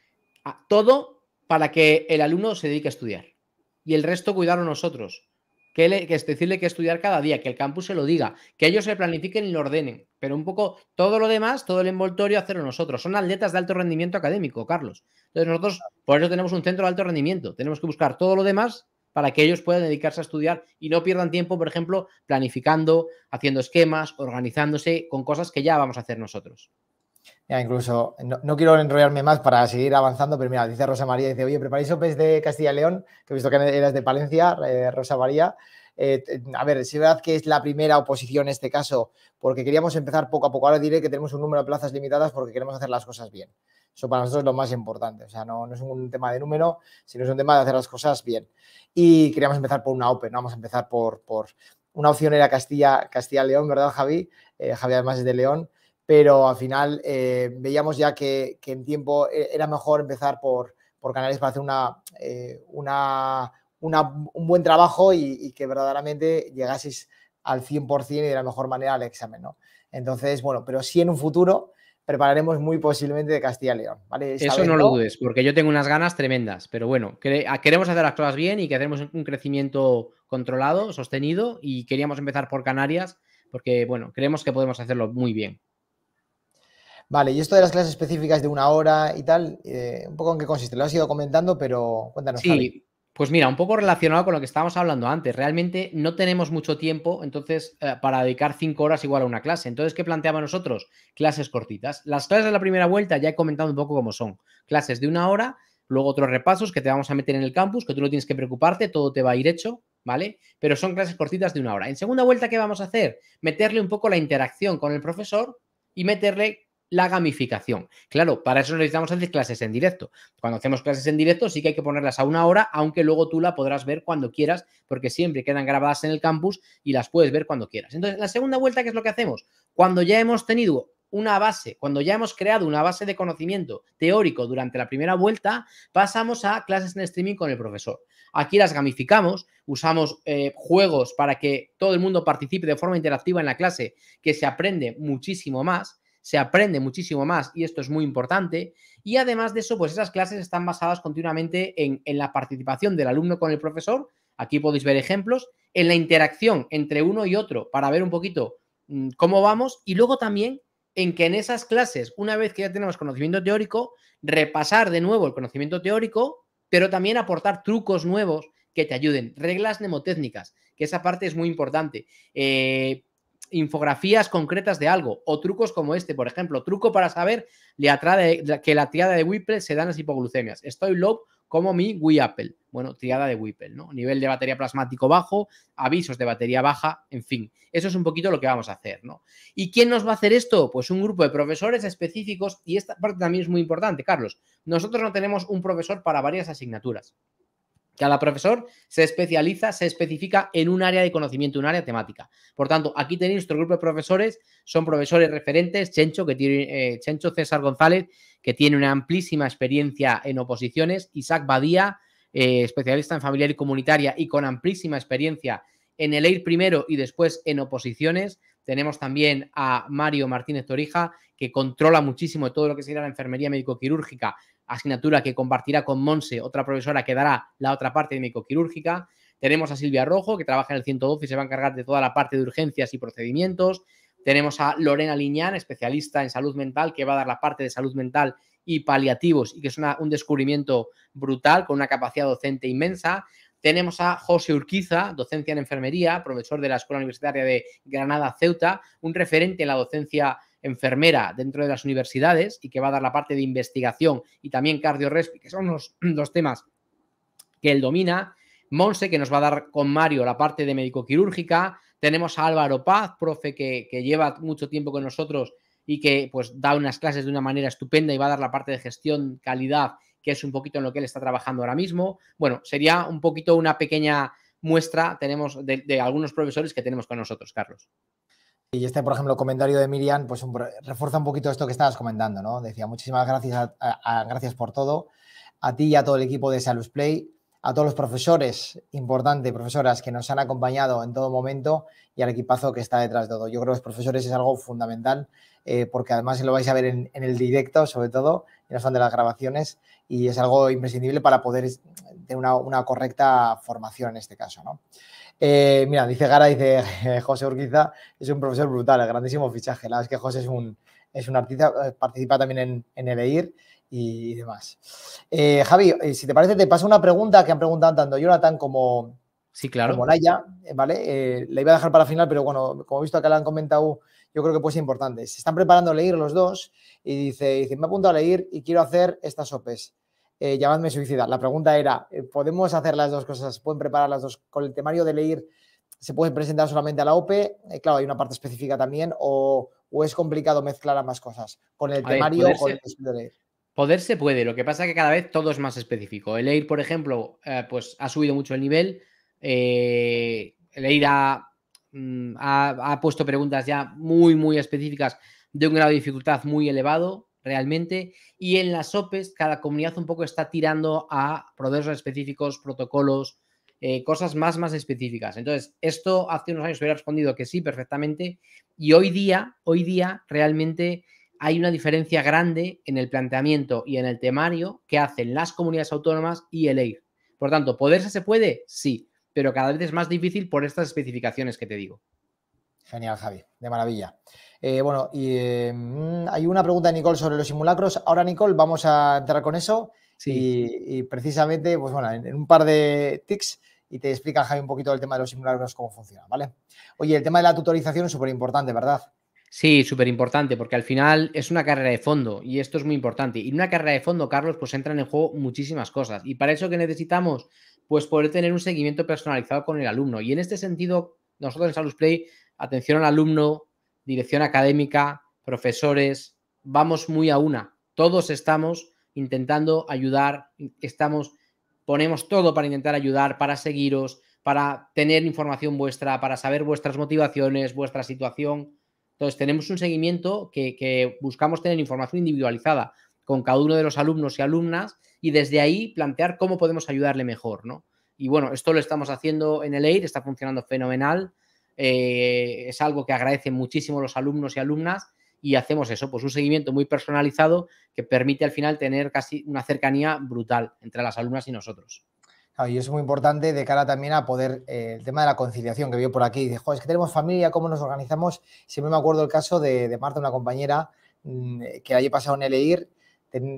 todo para que el alumno se dedique a estudiar y el resto a nosotros. Que, es decirle que estudiar cada día, que el campus se lo diga, que ellos se planifiquen y lo ordenen, pero un poco todo lo demás, todo el envoltorio, hacerlo nosotros. Son atletas de alto rendimiento académico, Carlos. Entonces nosotros, por eso tenemos un centro de alto rendimiento. Tenemos que buscar todo lo demás para que ellos puedan dedicarse a estudiar y no pierdan tiempo, por ejemplo, planificando, haciendo esquemas, organizándose con cosas que ya vamos a hacer nosotros. Ya, incluso, no, quiero enrollarme más para seguir avanzando, pero mira, dice Rosa María, dice, oye, preparáis opes de Castilla y León, que he visto que eras de Palencia, eh, Rosa María. Eh, a ver, si es verdad que es la primera oposición en este caso, porque queríamos empezar poco a poco. Ahora diré que tenemos un número de plazas limitadas porque queremos hacer las cosas bien. Eso para nosotros es lo más importante. O sea, no, es un tema de número, sino es un tema de hacer las cosas bien. Y queríamos empezar por una Open, ¿no? vamos a empezar por, por una opción era Castilla, Castilla León, ¿verdad, Javi? Javier eh, Javi además es de León pero al final eh, veíamos ya que, en tiempo eh, era mejor empezar por, Canarias para hacer eh, un buen trabajo y, que verdaderamente llegases al 100% y de la mejor manera al examen, ¿no? Entonces, bueno, pero sí en un futuro prepararemos muy posiblemente de Castilla y León, Eso no, lo dudes, porque yo tengo unas ganas tremendas, pero bueno, queremos hacer las cosas bien y que hacemos un crecimiento controlado, sostenido y queríamos empezar por Canarias porque, bueno, creemos que podemos hacerlo muy bien. Vale, y esto de las clases específicas de una hora y tal, eh, un poco en qué consiste, lo has ido comentando, pero cuéntanos. Sí, pues mira, un poco relacionado con lo que estábamos hablando antes, realmente no tenemos mucho tiempo, entonces, eh, para dedicar cinco horas igual a una clase. Entonces, ¿qué planteamos nosotros? Clases cortitas. Las clases de la primera vuelta ya he comentado un poco cómo son. Clases de una hora, luego otros repasos que te vamos a meter en el campus, que tú no tienes que preocuparte, todo te va a ir hecho, ¿vale? Pero son clases cortitas de una hora. En segunda vuelta, ¿qué vamos a hacer? Meterle un poco la interacción con el profesor y meterle la gamificación. Claro, para eso necesitamos hacer clases en directo. Cuando hacemos clases en directo sí que hay que ponerlas a una hora, aunque luego tú la podrás ver cuando quieras, porque siempre quedan grabadas en el campus y las puedes ver cuando quieras. Entonces, la segunda vuelta, ¿qué es lo que hacemos? Cuando ya hemos tenido una base, cuando ya hemos creado una base de conocimiento teórico durante la primera vuelta, pasamos a clases en streaming con el profesor. Aquí las gamificamos, usamos eh, juegos para que todo el mundo participe de forma interactiva en la clase, que se aprende muchísimo más se aprende muchísimo más y esto es muy importante. Y además de eso, pues esas clases están basadas continuamente en, la participación del alumno con el profesor, aquí podéis ver ejemplos, en la interacción entre uno y otro para ver un poquito mm, cómo vamos y luego también en que en esas clases, una vez que ya tenemos conocimiento teórico, repasar de nuevo el conocimiento teórico, pero también aportar trucos nuevos que te ayuden, reglas mnemotécnicas, que esa parte es muy importante. Eh, infografías concretas de algo o trucos como este, por ejemplo, truco para saber que la triada de Whipple se dan las hipoglucemias. Estoy low como mi apple Bueno, triada de Whipple, ¿no? Nivel de batería plasmático bajo, avisos de batería baja, en fin. Eso es un poquito lo que vamos a hacer, ¿no? ¿Y quién nos va a hacer esto? Pues un grupo de profesores específicos y esta parte también es muy importante, Carlos. Nosotros no tenemos un profesor para varias asignaturas. Cada profesor se especializa, se especifica en un área de conocimiento, un área temática. Por tanto, aquí tenéis nuestro grupo de profesores, son profesores referentes, Chencho, que tiene, eh, Chencho César González, que tiene una amplísima experiencia en oposiciones, Isaac Badía, eh, especialista en familiar y comunitaria y con amplísima experiencia en el EIR primero y después en oposiciones. Tenemos también a Mario Martínez Torija, que controla muchísimo todo lo que sería la enfermería médico-quirúrgica asignatura que compartirá con Monse, otra profesora que dará la otra parte de microquirúrgica Tenemos a Silvia Rojo, que trabaja en el 112 y se va a encargar de toda la parte de urgencias y procedimientos. Tenemos a Lorena Liñán, especialista en salud mental, que va a dar la parte de salud mental y paliativos, y que es un descubrimiento brutal, con una capacidad docente inmensa. Tenemos a José Urquiza, docencia en enfermería, profesor de la Escuela Universitaria de Granada Ceuta, un referente en la docencia enfermera dentro de las universidades y que va a dar la parte de investigación y también cardiorrespi, que son los, *clears throat* temas que él domina. Monse, que nos va a dar con Mario la parte de médico-quirúrgica. Tenemos a Álvaro Paz, profe que, lleva mucho tiempo con nosotros y que pues da unas clases de una manera estupenda y va a dar la parte de gestión, calidad, que es un poquito en lo que él está trabajando ahora mismo. Bueno, sería un poquito una pequeña muestra tenemos de algunos profesores que tenemos con nosotros, Carlos. Y este, por ejemplo, comentario de Miriam, pues refuerza un poquito esto que estabas comentando, ¿no? Decía, muchísimas gracias, a, gracias por todo, a ti y a todo el equipo de Salus Play, a todos los profesores, importantes, profesoras que nos han acompañado en todo momento y al equipazo que está detrás de todo. Yo creo que los profesores es algo fundamental eh, porque además lo vais a ver en, el directo, sobre todo, en las de las grabaciones y es algo imprescindible para poder eh, tener una, una correcta formación en este caso, ¿no? Eh, mira, dice Gara, dice *laughs* José Urquiza, es un profesor brutal, grandísimo fichaje. La verdad es que José es un, artista, eh, participa también en, el EIR y demás. Eh, Javi, si te parece, te paso una pregunta que han preguntado tanto Jonathan como, sí, claro. ¿vale? la iba a dejar para final, pero bueno, como he visto que la han comentado, yo creo que puede ser importante. Se están preparando a leer los dos y dice, dice me apunto a leer y quiero hacer estas OPEs. Eh, llamadme suicida. La pregunta era, eh, ¿podemos hacer las dos cosas? ¿Pueden preparar las dos? Con el temario de leer, ¿se pueden presentar solamente a la OPE? Eh, claro, hay una parte específica también, o, es complicado mezclar ambas cosas, con el temario o con el de leer. Poder se puede, lo que pasa es que cada vez todo es más específico. El EIR, por ejemplo, pues ha subido mucho el nivel. el mm, ha, ha puesto preguntas ya muy, muy específicas de un grado de dificultad muy elevado realmente. Y en las OPEs, cada comunidad un poco está tirando a procesos específicos, protocolos, eh, cosas más, más específicas. Entonces, esto hace unos años hubiera respondido que sí, perfectamente. Y hoy día, hoy día, realmente hay una diferencia grande en el planteamiento y en el temario que hacen las comunidades autónomas y el EIR. Por tanto, ¿poderse se puede? Sí, pero cada vez es más difícil por estas especificaciones que te digo. Genial, Javi, de maravilla. Eh, bueno, y eh, mm, hay una pregunta de Nicole sobre los simulacros. Ahora, Nicole, vamos a entrar con eso. Sí. Y, precisamente, pues bueno, en, un par de tics y te explica Jaime un poquito el tema de los simulacros, cómo funciona, ¿vale? Oye, el tema de la tutorización es súper importante, ¿verdad? Sí, súper importante, porque al final es una carrera de fondo y esto es muy importante. Y en una carrera de fondo, Carlos, pues entran en juego muchísimas cosas. Y para eso que necesitamos, pues poder tener un seguimiento personalizado con el alumno. Y en este sentido, nosotros en Salus Play, atención al alumno, dirección académica, profesores, vamos muy a una. Todos estamos intentando ayudar, estamos, ponemos todo para intentar ayudar, para seguiros, para tener información vuestra, para saber vuestras motivaciones, vuestra situación. Entonces, tenemos un seguimiento que, buscamos tener información individualizada con cada uno de los alumnos y alumnas y desde ahí plantear cómo podemos ayudarle mejor, ¿no? Y bueno, esto lo estamos haciendo en el Air, está funcionando fenomenal. Eh, es algo que agradecen muchísimo los alumnos y alumnas y hacemos eso, pues un seguimiento muy personalizado que permite al final tener casi una cercanía brutal entre las alumnas y nosotros. y es muy importante de cara también a poder, eh, el tema de la conciliación que vio por aquí, dijo, es que tenemos familia, cómo nos organizamos. Siempre me acuerdo el caso de, Marta, una compañera mm, que haya pasado en el EIR,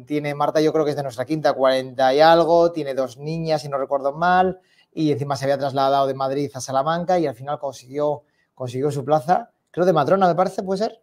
tiene Marta, yo creo que es de nuestra quinta, cuarenta y algo, tiene dos niñas, si no recuerdo mal, y encima se había trasladado de Madrid a Salamanca y al final consiguió, consiguió su plaza, creo de Matrona me parece, ¿puede ser?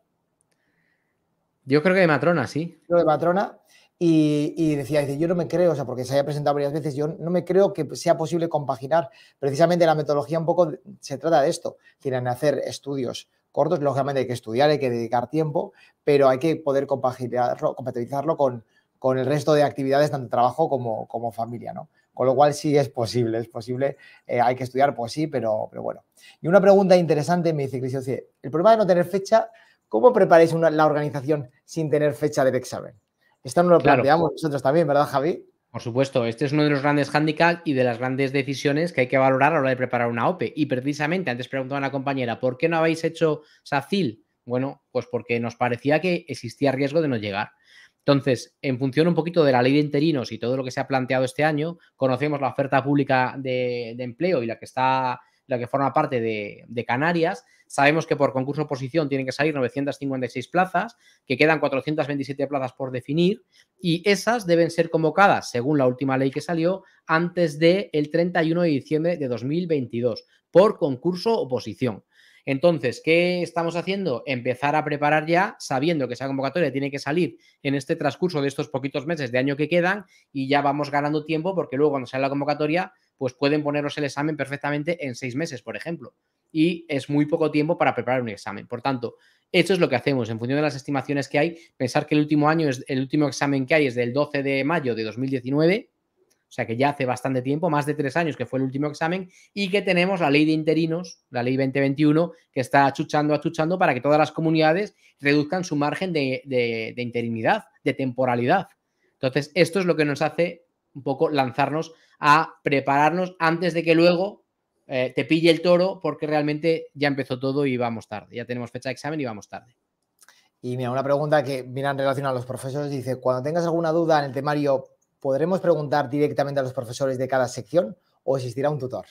Yo creo que de Matrona, sí. Creo de Matrona. Y, y decía, dice, yo no me creo, o sea, porque se había presentado varias veces, yo no me creo que sea posible compaginar. Precisamente la metodología un poco se trata de esto, tienen hacer estudios cortos, lógicamente hay que estudiar, hay que dedicar tiempo, pero hay que poder compaginarlo, compatibilizarlo con, con el resto de actividades, tanto trabajo como, como familia, ¿no? Con lo cual sí es posible, es posible. Eh, hay que estudiar, pues sí, pero, pero bueno. Y una pregunta interesante me dice Cristian, el problema de no tener fecha, ¿cómo preparáis la organización sin tener fecha de examen? Esto no lo planteamos nosotros también, ¿verdad, Javi? Por supuesto, este es uno de los grandes handicaps y de las grandes decisiones que hay que valorar a la hora de preparar una OPE. Y precisamente, antes preguntaba a la compañera, ¿por qué no habéis hecho SACIL? Bueno, pues porque nos parecía que existía riesgo de no llegar. Entonces, en función un poquito de la ley de interinos y todo lo que se ha planteado este año, conocemos la oferta pública de, empleo y la que está la que forma parte de, Canarias. Sabemos que por concurso oposición tienen que salir 956 plazas, que quedan 427 plazas por definir y esas deben ser convocadas, según la última ley que salió, antes del y 31 de diciembre de 2022, por concurso oposición. Entonces, ¿qué estamos haciendo? Empezar a preparar ya, sabiendo que esa convocatoria tiene que salir en este transcurso de estos poquitos meses de año que quedan y ya vamos ganando tiempo porque luego cuando sale la convocatoria, pues pueden ponernos el examen perfectamente en seis meses, por ejemplo. Y es muy poco tiempo para preparar un examen. Por tanto, esto es lo que hacemos en función de las estimaciones que hay. Pensar que el último año es el último examen que hay es del 12 de mayo de 2019 o sea que ya hace bastante tiempo, más de tres años que fue el último examen, y que tenemos la ley de interinos, la ley 2021, que está achuchando, achuchando para que todas las comunidades reduzcan su margen de, de interinidad, de temporalidad. Entonces, esto es lo que nos hace un poco lanzarnos a prepararnos antes de que luego eh, te pille el toro, porque realmente ya empezó todo y vamos tarde. Ya tenemos fecha de examen y vamos tarde. Y mira, una pregunta que mira en relación a los profesores, dice, cuando tengas alguna duda en el temario ¿podremos preguntar directamente a los profesores de cada sección o existirá un tutor?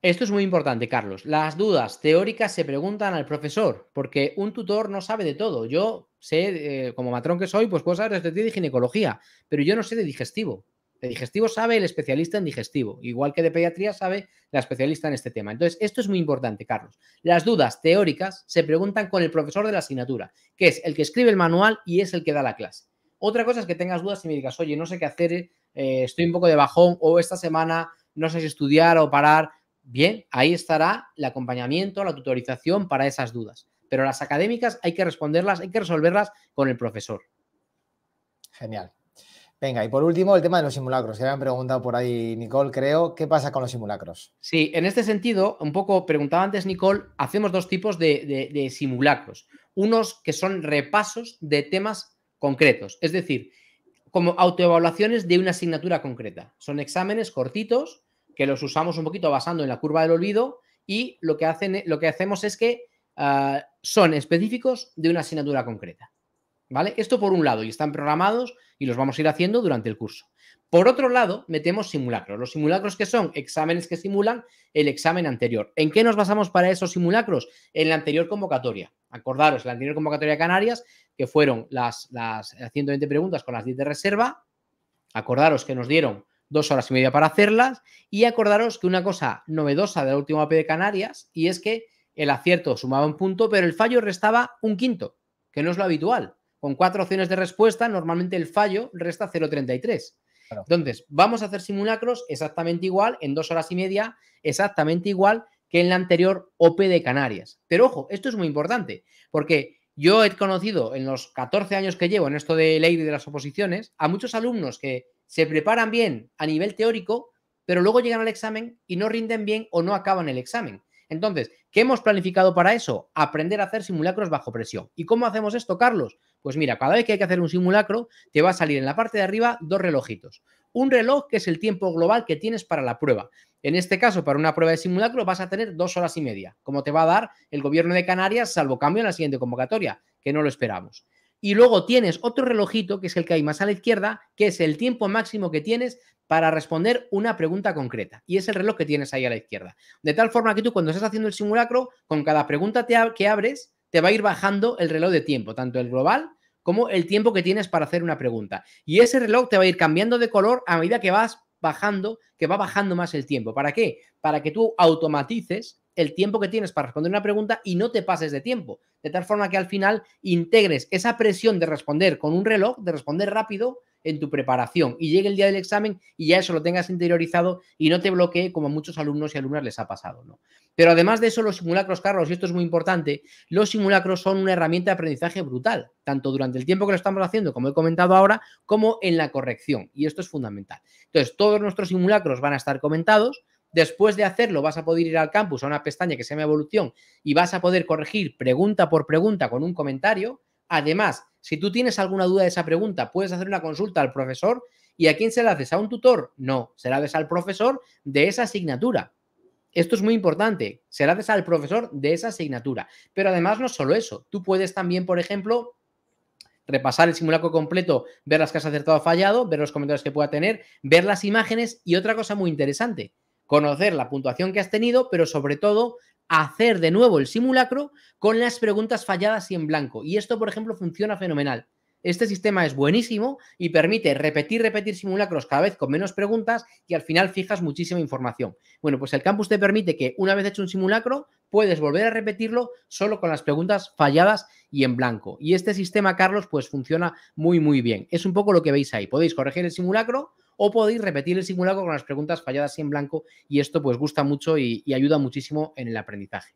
Esto es muy importante, Carlos. Las dudas teóricas se preguntan al profesor, porque un tutor no sabe de todo. Yo sé, eh, como matrón que soy, pues puedo saber de ginecología, pero yo no sé de digestivo. De digestivo sabe el especialista en digestivo, igual que de pediatría sabe la especialista en este tema. Entonces, esto es muy importante, Carlos. Las dudas teóricas se preguntan con el profesor de la asignatura, que es el que escribe el manual y es el que da la clase. Otra cosa es que tengas dudas y me digas, oye, no sé qué hacer, eh, estoy un poco de bajón o esta semana no sé si estudiar o parar. Bien, ahí estará el acompañamiento, la tutorización para esas dudas. Pero las académicas hay que responderlas, hay que resolverlas con el profesor. Genial. Venga, y por último, el tema de los simulacros, se me han preguntado por ahí, Nicole, creo, ¿qué pasa con los simulacros? Sí, en este sentido, un poco preguntaba antes Nicole, hacemos dos tipos de, de simulacros. Unos que son repasos de temas concretos. Es decir, como autoevaluaciones de una asignatura concreta. Son exámenes cortitos que los usamos un poquito basando en la curva del olvido y lo que, hacen, lo que hacemos es que ah, son específicos de una asignatura concreta. ¿Vale? Esto por un lado, y están programados y los vamos a ir haciendo durante el curso. Por otro lado, metemos simulacros. Los simulacros que son exámenes que simulan el examen anterior. ¿En qué nos basamos para esos simulacros? En la anterior convocatoria. Acordaros, la anterior convocatoria de Canarias que fueron las, las 120 preguntas con las 10 de reserva. Acordaros que nos dieron dos horas y media para hacerlas y acordaros que una cosa novedosa de la última de Canarias y es que el acierto sumaba un punto, pero el fallo restaba un quinto, que no es lo habitual. Con cuatro opciones de respuesta, normalmente el fallo resta 0,33. Entonces, vamos a hacer simulacros exactamente igual, en dos horas y media, exactamente igual que en la anterior OP de Canarias. Pero ojo, esto es muy importante, porque yo he conocido en los 14 años que llevo en esto de ley y de las oposiciones a muchos alumnos que se preparan bien a nivel teórico, pero luego llegan al examen y no rinden bien o no acaban el examen. Entonces, ¿qué hemos planificado para eso? Aprender a hacer simulacros bajo presión. ¿Y cómo hacemos esto, Carlos? Pues mira, cada vez que hay que hacer un simulacro, te va a salir en la parte de arriba dos relojitos. Un reloj que es el tiempo global que tienes para la prueba. En este caso, para una prueba de simulacro vas a tener dos horas y media, como te va a dar el gobierno de Canarias, salvo cambio en la siguiente convocatoria, que no lo esperamos. Y luego tienes otro relojito, que es el que hay más a la izquierda, que es el tiempo máximo que tienes para responder una pregunta concreta. Y es el reloj que tienes ahí a la izquierda. De tal forma que tú cuando estás haciendo el simulacro, con cada pregunta que abres, te va a ir bajando el reloj de tiempo, tanto el global como el tiempo que tienes para hacer una pregunta. Y ese reloj te va a ir cambiando de color a medida que vas bajando, que va bajando más el tiempo. ¿Para qué? Para que tú automatices el tiempo que tienes para responder una pregunta y no te pases de tiempo. De tal forma que al final integres esa presión de responder con un reloj, de responder rápido, en tu preparación y llegue el día del examen y ya eso lo tengas interiorizado y no te bloquee como a muchos alumnos y alumnas les ha pasado, ¿no? Pero además de eso, los simulacros, Carlos, y esto es muy importante, los simulacros son una herramienta de aprendizaje brutal, tanto durante el tiempo que lo estamos haciendo, como he comentado ahora, como en la corrección. Y esto es fundamental. Entonces, todos nuestros simulacros van a estar comentados, Después de hacerlo, vas a poder ir al campus a una pestaña que se llama evolución y vas a poder corregir pregunta por pregunta con un comentario. Además, si tú tienes alguna duda de esa pregunta, puedes hacer una consulta al profesor. ¿Y a quién se la haces? ¿A un tutor? No, se la haces al profesor de esa asignatura. Esto es muy importante, se la haces al profesor de esa asignatura. Pero además no solo eso, tú puedes también, por ejemplo, repasar el simulacro completo, ver las que has acertado o fallado, ver los comentarios que pueda tener, ver las imágenes y otra cosa muy interesante, conocer la puntuación que has tenido, pero sobre todo hacer de nuevo el simulacro con las preguntas falladas y en blanco. Y esto, por ejemplo, funciona fenomenal. Este sistema es buenísimo y permite repetir, repetir simulacros cada vez con menos preguntas y al final fijas muchísima información. Bueno, pues el campus te permite que una vez hecho un simulacro, puedes volver a repetirlo solo con las preguntas falladas y en blanco. Y este sistema, Carlos, pues funciona muy, muy bien. Es un poco lo que veis ahí. Podéis corregir el simulacro o podéis repetir el simulacro con las preguntas falladas y en blanco y esto pues gusta mucho y, ayuda muchísimo en el aprendizaje.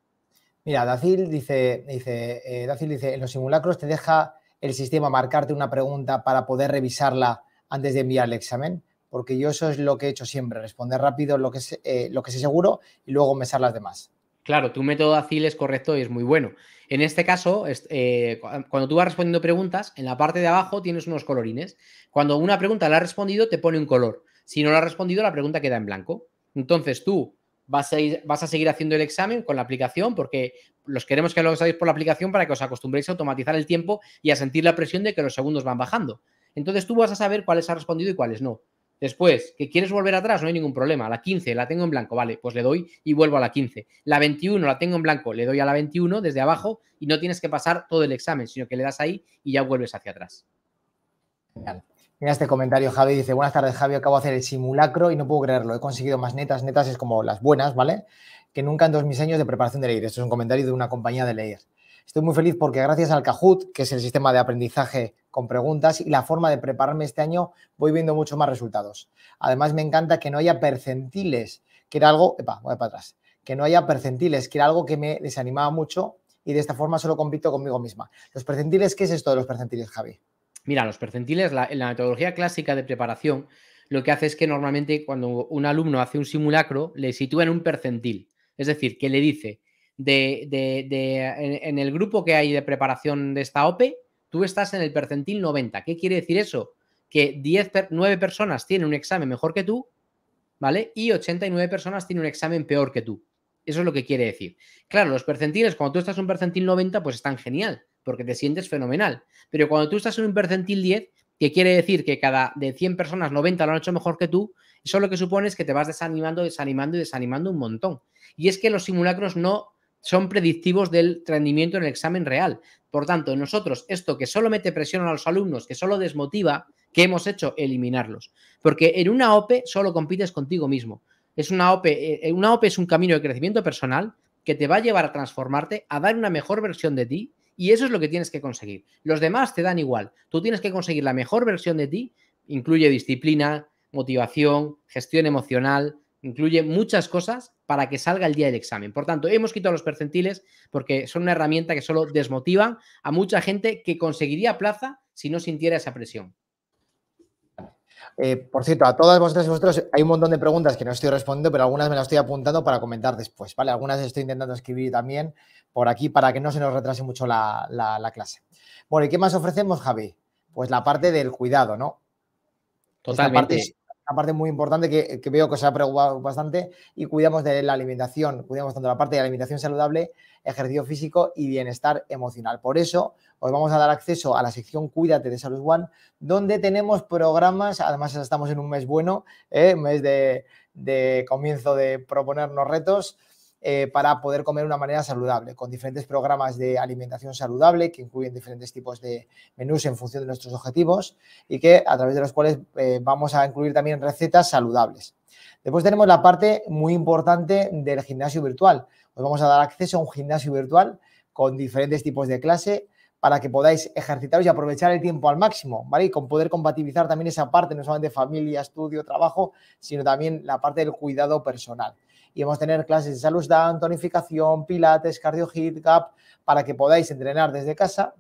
Mira, Dacil dice, dice, eh, Dacil dice, en los simulacros te deja el sistema marcarte una pregunta para poder revisarla antes de enviar el examen, porque yo eso es lo que he hecho siempre, responder rápido lo que es, eh, lo que sé seguro y luego mesar las demás. Claro, tu método ACIL es correcto y es muy bueno. En este caso, eh, cuando tú vas respondiendo preguntas, en la parte de abajo tienes unos colorines. Cuando una pregunta la ha respondido, te pone un color. Si no la ha respondido, la pregunta queda en blanco. Entonces tú vas a, vas a seguir haciendo el examen con la aplicación porque los queremos que lo hagáis por la aplicación para que os acostumbréis a automatizar el tiempo y a sentir la presión de que los segundos van bajando. Entonces tú vas a saber cuáles ha respondido y cuáles no. Después, que quieres volver atrás, no hay ningún problema. La 15 la tengo en blanco, vale, pues le doy y vuelvo a la 15. La 21 la tengo en blanco, le doy a la 21 desde abajo y no tienes que pasar todo el examen, sino que le das ahí y ya vuelves hacia atrás. Mira este comentario, Javi dice, buenas tardes, Javi, acabo de hacer el simulacro y no puedo creerlo, he conseguido más netas, netas es como las buenas, ¿vale? Que nunca en todos mis años de preparación de leer. Esto es un comentario de una compañía de leer. Estoy muy feliz porque gracias al Kahoot, que es el sistema de aprendizaje con preguntas y la forma de prepararme este año, voy viendo mucho más resultados. Además, me encanta que no haya percentiles, que era algo, epa, voy para atrás, que no haya percentiles, que era algo que me desanimaba mucho y de esta forma solo compito conmigo misma. ¿Los percentiles qué es esto de los percentiles, Javi? Mira, los percentiles, en la metodología clásica de preparación, lo que hace es que normalmente cuando un alumno hace un simulacro, le sitúa en un percentil. Es decir, que le dice, de, en, el grupo que hay de preparación de esta OPE, tú estás en el percentil 90. ¿Qué quiere decir eso? Que 10, 9 personas tienen un examen mejor que tú, ¿vale? Y 89 personas tienen un examen peor que tú. Eso es lo que quiere decir. Claro, los percentiles, cuando tú estás en un percentil 90, pues están genial, porque te sientes fenomenal. Pero cuando tú estás en un percentil 10, que quiere decir que cada de 100 personas, 90 lo han hecho mejor que tú, eso lo que supone es que te vas desanimando, desanimando y desanimando un montón. Y es que los simulacros no son predictivos del rendimiento en el examen real. Por tanto, nosotros, esto que solo mete presión a los alumnos, que solo desmotiva, ¿qué hemos hecho? Eliminarlos. Porque en una OPE solo compites contigo mismo. Es una OPE, eh, una OPE es un camino de crecimiento personal que te va a llevar a transformarte, a dar una mejor versión de ti, y eso es lo que tienes que conseguir. Los demás te dan igual. Tú tienes que conseguir la mejor versión de ti, incluye disciplina, motivación, gestión emocional, incluye muchas cosas para que salga el día del examen. Por tanto, hemos quitado los percentiles porque son una herramienta que solo desmotiva a mucha gente que conseguiría plaza si no sintiera esa presión. Eh, por cierto, a todas vosotras y vosotros hay un montón de preguntas que no estoy respondiendo, pero algunas me las estoy apuntando para comentar después, ¿vale? Algunas estoy intentando escribir también por aquí para que no se nos retrase mucho la, clase. Bueno, ¿y qué más ofrecemos, Javi? Pues la parte del cuidado, ¿no? Totalmente parte muy importante que, veo que se ha preocupado bastante y cuidamos de la alimentación, cuidamos tanto la parte de la alimentación saludable, ejercicio físico y bienestar emocional. Por eso os vamos a dar acceso a la sección Cuídate de Salud One, donde tenemos programas, además estamos en un mes bueno, ¿eh? mes de comienzo de proponernos retos. Eh, para poder comer de una manera saludable, con diferentes programas de alimentación saludable que incluyen diferentes tipos de menús en función de nuestros objetivos y que a través de los cuales eh, vamos a incluir también recetas saludables. Después tenemos la parte muy importante del gimnasio virtual. Os vamos a dar acceso a un gimnasio virtual con diferentes tipos de clase, para que podáis ejercitaros y aprovechar el tiempo al máximo, ¿vale? Y con poder compatibilizar también esa parte, no solamente familia, estudio, trabajo, sino también la parte del cuidado personal y vamos a tener clases de salud down, tonificación, pilates, cardio hit, gap, para que podáis entrenar desde casa.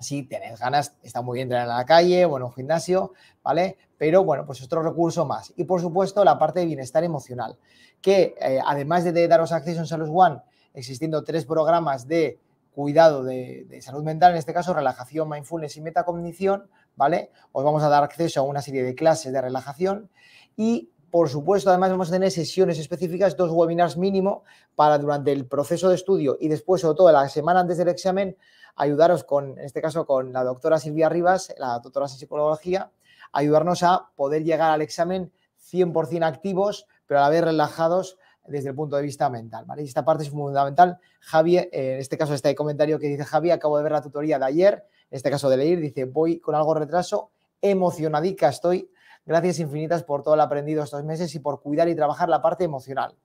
Si tenéis ganas, está muy bien entrenar en la calle bueno en un gimnasio, ¿vale? Pero bueno, pues otro recurso más. Y por supuesto, la parte de bienestar emocional, que eh, además de daros acceso en Salud One, existiendo tres programas de cuidado de, de, salud mental, en este caso relajación, mindfulness y metacognición, ¿vale? Os vamos a dar acceso a una serie de clases de relajación y por supuesto, además vamos a tener sesiones específicas, dos webinars mínimo, para durante el proceso de estudio y después, sobre todo, la semana antes del examen, ayudaros con, en este caso, con la doctora Silvia Rivas, la doctora en psicología, ayudarnos a poder llegar al examen 100% activos, pero a la vez relajados desde el punto de vista mental. Y esta parte es fundamental. Javier, eh, en este caso está el comentario que dice Javier, acabo de ver la tutoría de ayer, en este caso de leer, dice, voy con algo retraso, emocionadica estoy, Gracias infinitas por todo lo aprendido estos meses y por cuidar y trabajar la parte emocional,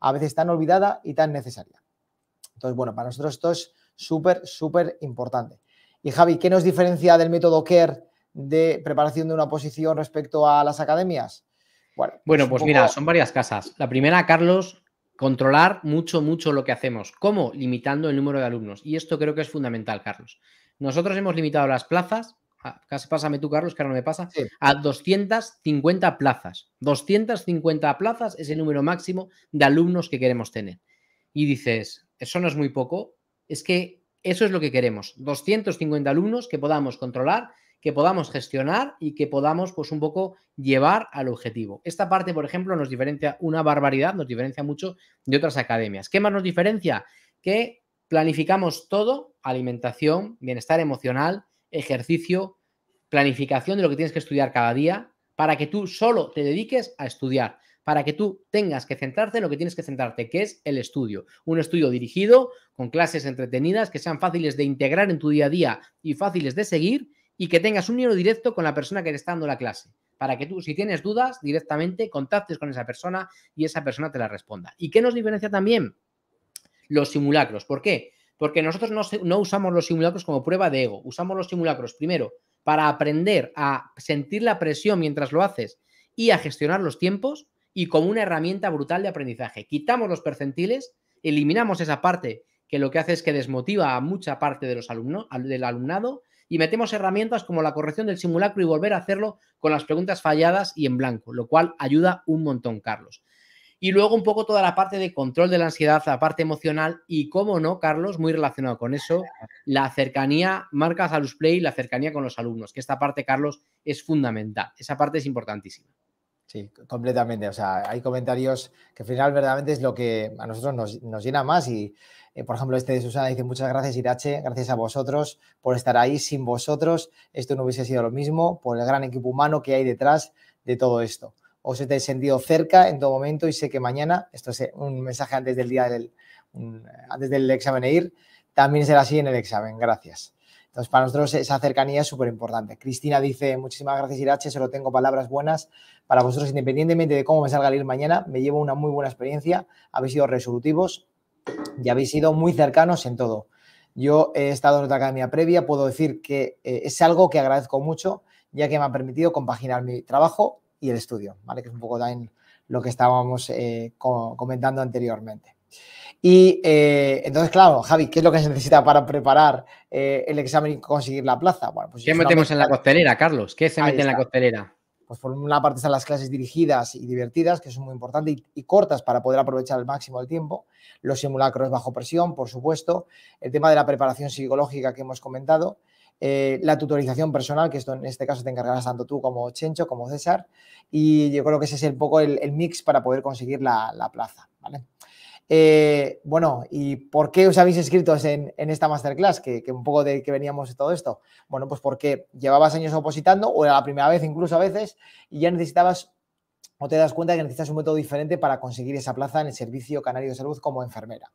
a veces tan olvidada y tan necesaria. Entonces, bueno, para nosotros esto es súper, súper importante. Y Javi, ¿qué nos diferencia del método CARE de preparación de una posición respecto a las academias? Bueno, pues, pues mira, son varias casas. La primera, Carlos, controlar mucho, mucho lo que hacemos. ¿Cómo? Limitando el número de alumnos. Y esto creo que es fundamental, Carlos. Nosotros hemos limitado las plazas casi pásame tú, Carlos, que ahora no me pasa, a 250 plazas. 250 plazas es el número máximo de alumnos que queremos tener. Y dices, eso no es muy poco, es que eso es lo que queremos, 250 alumnos que podamos controlar, que podamos gestionar y que podamos, pues, un poco llevar al objetivo. Esta parte, por ejemplo, nos diferencia una barbaridad, nos diferencia mucho de otras academias. ¿Qué más nos diferencia? Que planificamos todo, alimentación, bienestar emocional, ejercicio, planificación de lo que tienes que estudiar cada día, para que tú solo te dediques a estudiar, para que tú tengas que centrarte en lo que tienes que centrarte, que es el estudio. Un estudio dirigido, con clases entretenidas, que sean fáciles de integrar en tu día a día y fáciles de seguir, y que tengas un hilo directo con la persona que te está dando la clase para que tú, si tienes dudas, directamente contactes con esa persona y esa persona te la responda. ¿Y qué nos diferencia también? Los simulacros. ¿Por qué? Porque nosotros no, usamos los simulacros como prueba de ego, usamos los simulacros primero para aprender a sentir la presión mientras lo haces y a gestionar los tiempos y como una herramienta brutal de aprendizaje. Quitamos los percentiles, eliminamos esa parte que lo que hace es que desmotiva a mucha parte de los alumnos, del alumnado y metemos herramientas como la corrección del simulacro y volver a hacerlo con las preguntas falladas y en blanco, lo cual ayuda un montón, Carlos. Y luego un poco toda la parte de control de la ansiedad, la parte emocional y, cómo no, Carlos, muy relacionado con eso, la cercanía, a los Play, la cercanía con los alumnos, que esta parte, Carlos, es fundamental. Esa parte es importantísima. Sí, completamente. O sea, hay comentarios que al final verdaderamente es lo que a nosotros nos, llena más. Y, eh, por ejemplo, este de Susana dice, muchas gracias, Irache, gracias a vosotros por estar ahí. Sin vosotros esto no hubiese sido lo mismo, por el gran equipo humano que hay detrás de todo esto os he sentido cerca en todo momento y sé que mañana, esto es eh, un mensaje antes del día del, eh, antes del examen e ir, también será así en el examen. Gracias. Entonces, para nosotros esa cercanía es súper importante. Cristina dice, muchísimas gracias Irache, solo tengo palabras buenas para vosotros, independientemente de cómo me salga el ir mañana, me llevo una muy buena experiencia, habéis sido resolutivos y habéis sido muy cercanos en todo. Yo he estado en otra academia previa, puedo decir que eh, es algo que agradezco mucho, ya que me ha permitido compaginar mi trabajo y el estudio, ¿vale? Que es un poco también lo que estábamos eh, comentando anteriormente. Y eh, entonces, claro, Javi, ¿qué es lo que se necesita para preparar eh, el examen y conseguir la plaza? Bueno, pues ¿Qué metemos en la costelera, Carlos? ¿Qué se mete en la costelera? Pues por una parte están las clases dirigidas y divertidas, que son muy importantes y cortas para poder aprovechar al máximo el tiempo. Los simulacros bajo presión, por supuesto. El tema de la preparación psicológica que hemos comentado. Eh, la tutorización personal, que esto en este caso te encargarás tanto tú como Chencho, como César, y yo creo que ese es un poco el, mix para poder conseguir la, plaza, ¿vale? Eh, bueno, ¿y por qué os habéis inscrito en, esta masterclass? Que, un poco de que veníamos de todo esto. Bueno, pues porque llevabas años opositando, o era la primera vez incluso a veces, y ya necesitabas o te das cuenta que necesitas un método diferente para conseguir esa plaza en el servicio canario de salud como enfermera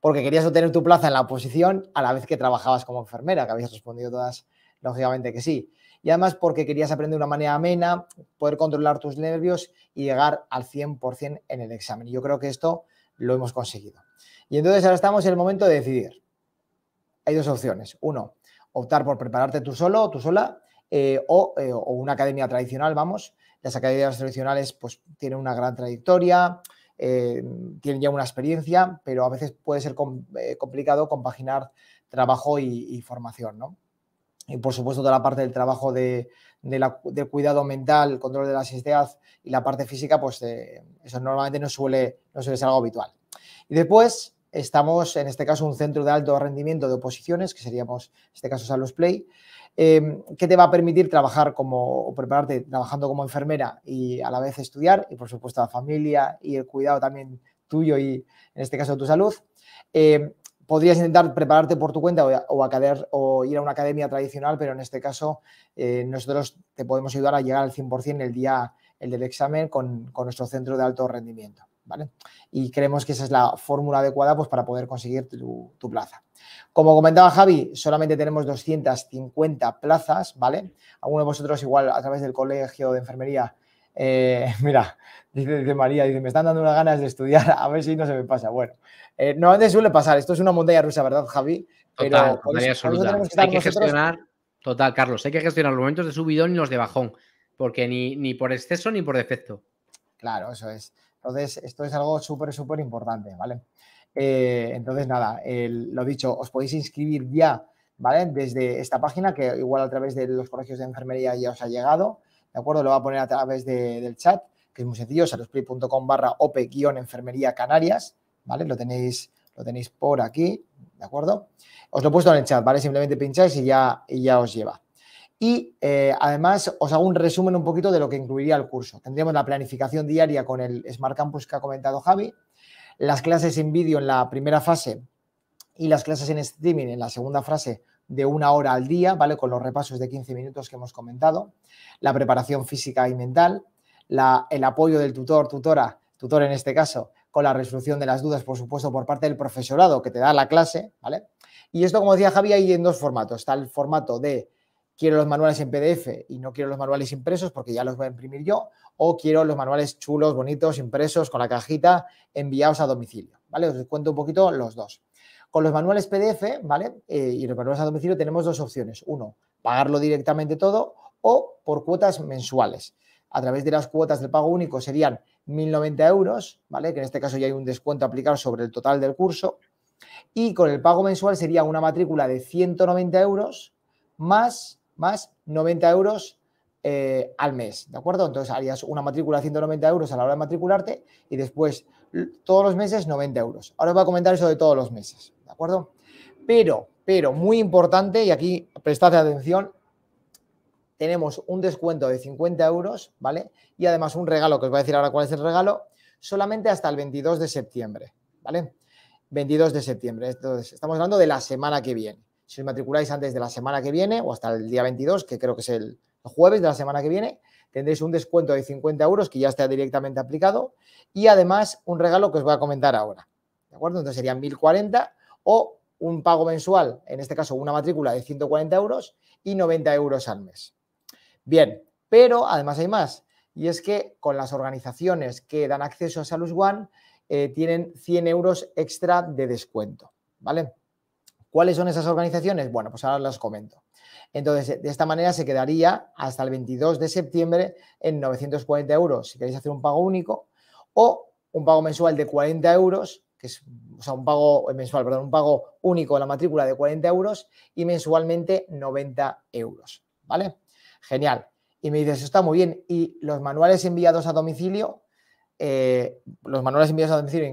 porque querías obtener tu plaza en la oposición a la vez que trabajabas como enfermera, que habías respondido todas, lógicamente que sí. Y además porque querías aprender de una manera amena, poder controlar tus nervios y llegar al 100% en el examen. Y yo creo que esto lo hemos conseguido. Y entonces ahora estamos en el momento de decidir. Hay dos opciones. Uno, optar por prepararte tú solo, o tú sola, eh, o, eh, o, una academia tradicional, vamos. Las academias tradicionales pues tienen una gran trayectoria, eh, tienen ya una experiencia, pero a veces puede ser eh, complicado compaginar trabajo y, formación, y por supuesto toda la parte del trabajo de, cuidado mental, control de la ansiedad y la parte física, pues eh, eso normalmente no suele, no suele ser algo habitual. Y después estamos, en este caso, un centro de alto rendimiento de oposiciones, que seríamos, en este caso, Salos Play, Em, que te va a permitir trabajar como, o prepararte trabajando como enfermera y a la vez estudiar, y por supuesto la familia y el cuidado también tuyo y en este caso tu salud. Em, podrías intentar prepararte por tu cuenta o, o, ir a una academia tradicional, pero en este caso eh, nosotros te podemos ayudar a llegar al 100% el día el del examen con, nuestro centro de alto rendimiento. ¿vale? Y creemos que esa es la fórmula adecuada pues, para poder conseguir tu plaza. Como comentaba Javi, solamente tenemos 250 plazas, ¿vale? Algunos de vosotros igual a través del colegio de enfermería, eh, *laughs* mira, dice, María, dice, me están dando unas ganas de estudiar, a ver si no se me pasa. Bueno, eh, normalmente suele pasar, esto es una montaña rusa, ¿verdad, Javi? total, absoluta. hay que gestionar, total, Carlos, hay que gestionar los momentos de subidón y los de bajón, porque ni, ni por exceso ni por defecto. Claro, eso es. Entonces, esto es algo súper, súper importante, ¿vale? Eh, entonces, nada, lo dicho, os podéis inscribir ya, ¿vale? Desde esta página, que igual a través de los colegios de enfermería ya os ha llegado, ¿de acuerdo? Lo voy a poner a través del chat, que es muy sencillo, salospree.com barra ope-enfermería canarias, ¿vale? Lo tenéis, lo tenéis por aquí, ¿de acuerdo? Os lo he puesto en el chat, ¿vale? Simplemente pincháis y ya, ya os lleva. Y eh, además os hago un resumen un poquito de lo que incluiría el curso. Tendríamos la planificación diaria con el Smart Campus que ha comentado Javi, las clases en vídeo en la primera fase y las clases en streaming en la segunda fase de una hora al día, ¿vale? Con los repasos de 15 minutos que hemos comentado, la preparación física y mental, la, el apoyo del tutor, tutora, tutor en este caso, con la resolución de las dudas, por supuesto, por parte del profesorado que te da la clase, ¿vale? Y esto, como decía Javier hay en dos formatos. Está el formato de quiero los manuales en PDF y no quiero los manuales impresos porque ya los voy a imprimir yo, o quiero los manuales chulos, bonitos, impresos, con la cajita, enviados a domicilio, ¿vale? Os cuento un poquito los dos. Con los manuales PDF, ¿vale? Eh, y los manuales a domicilio tenemos dos opciones. Uno, pagarlo directamente todo o por cuotas mensuales. A través de las cuotas del pago único serían 1.090 euros, ¿vale? Que en este caso ya hay un descuento aplicado sobre el total del curso. Y con el pago mensual sería una matrícula de 190 euros más más 90 euros eh, al mes, ¿de acuerdo? Entonces harías una matrícula de 190 euros a la hora de matricularte y después todos los meses 90 euros. Ahora os voy a comentar eso de todos los meses, ¿de acuerdo? Pero, pero, muy importante, y aquí prestad atención, tenemos un descuento de 50 euros, ¿vale? Y además un regalo, que os voy a decir ahora cuál es el regalo, solamente hasta el 22 de septiembre, ¿vale? 22 de septiembre, entonces estamos hablando de la semana que viene. Si os matriculáis antes de la semana que viene o hasta el día 22, que creo que es el jueves de la semana que viene, tendréis un descuento de 50 euros que ya está directamente aplicado y además un regalo que os voy a comentar ahora. ¿De acuerdo? Entonces serían 1040 o un pago mensual, en este caso una matrícula de 140 euros y 90 euros al mes. Bien, pero además hay más, y es que con las organizaciones que dan acceso a Salus One eh, tienen 100 euros extra de descuento, ¿vale? ¿Cuáles son esas organizaciones? Bueno, pues ahora las comento. Entonces, de esta manera se quedaría hasta el 22 de septiembre en 940 euros si queréis hacer un pago único o un pago mensual de 40 euros, que es, o sea, un pago mensual, perdón, un pago único de la matrícula de 40 euros y mensualmente 90 euros, ¿vale? Genial. Y me dices, está muy bien. ¿Y los manuales enviados a domicilio? Eh, los manuales enviados a domicilio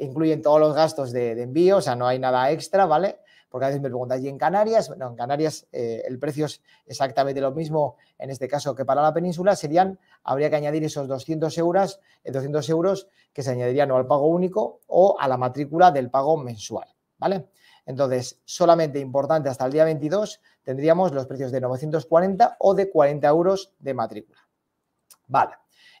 incluyen, todos los gastos de envío, o sea, no hay nada extra, ¿vale? porque a veces me preguntáis, ¿y en Canarias? Bueno, en Canarias eh, el precio es exactamente lo mismo, en este caso, que para la península, serían, habría que añadir esos 200 euros, 200 eh, euros que se añadirían o al pago único o a la matrícula del pago mensual, ¿vale? Entonces, solamente importante, hasta el día 22 tendríamos los precios de 940 o de 40 euros de matrícula. Vale,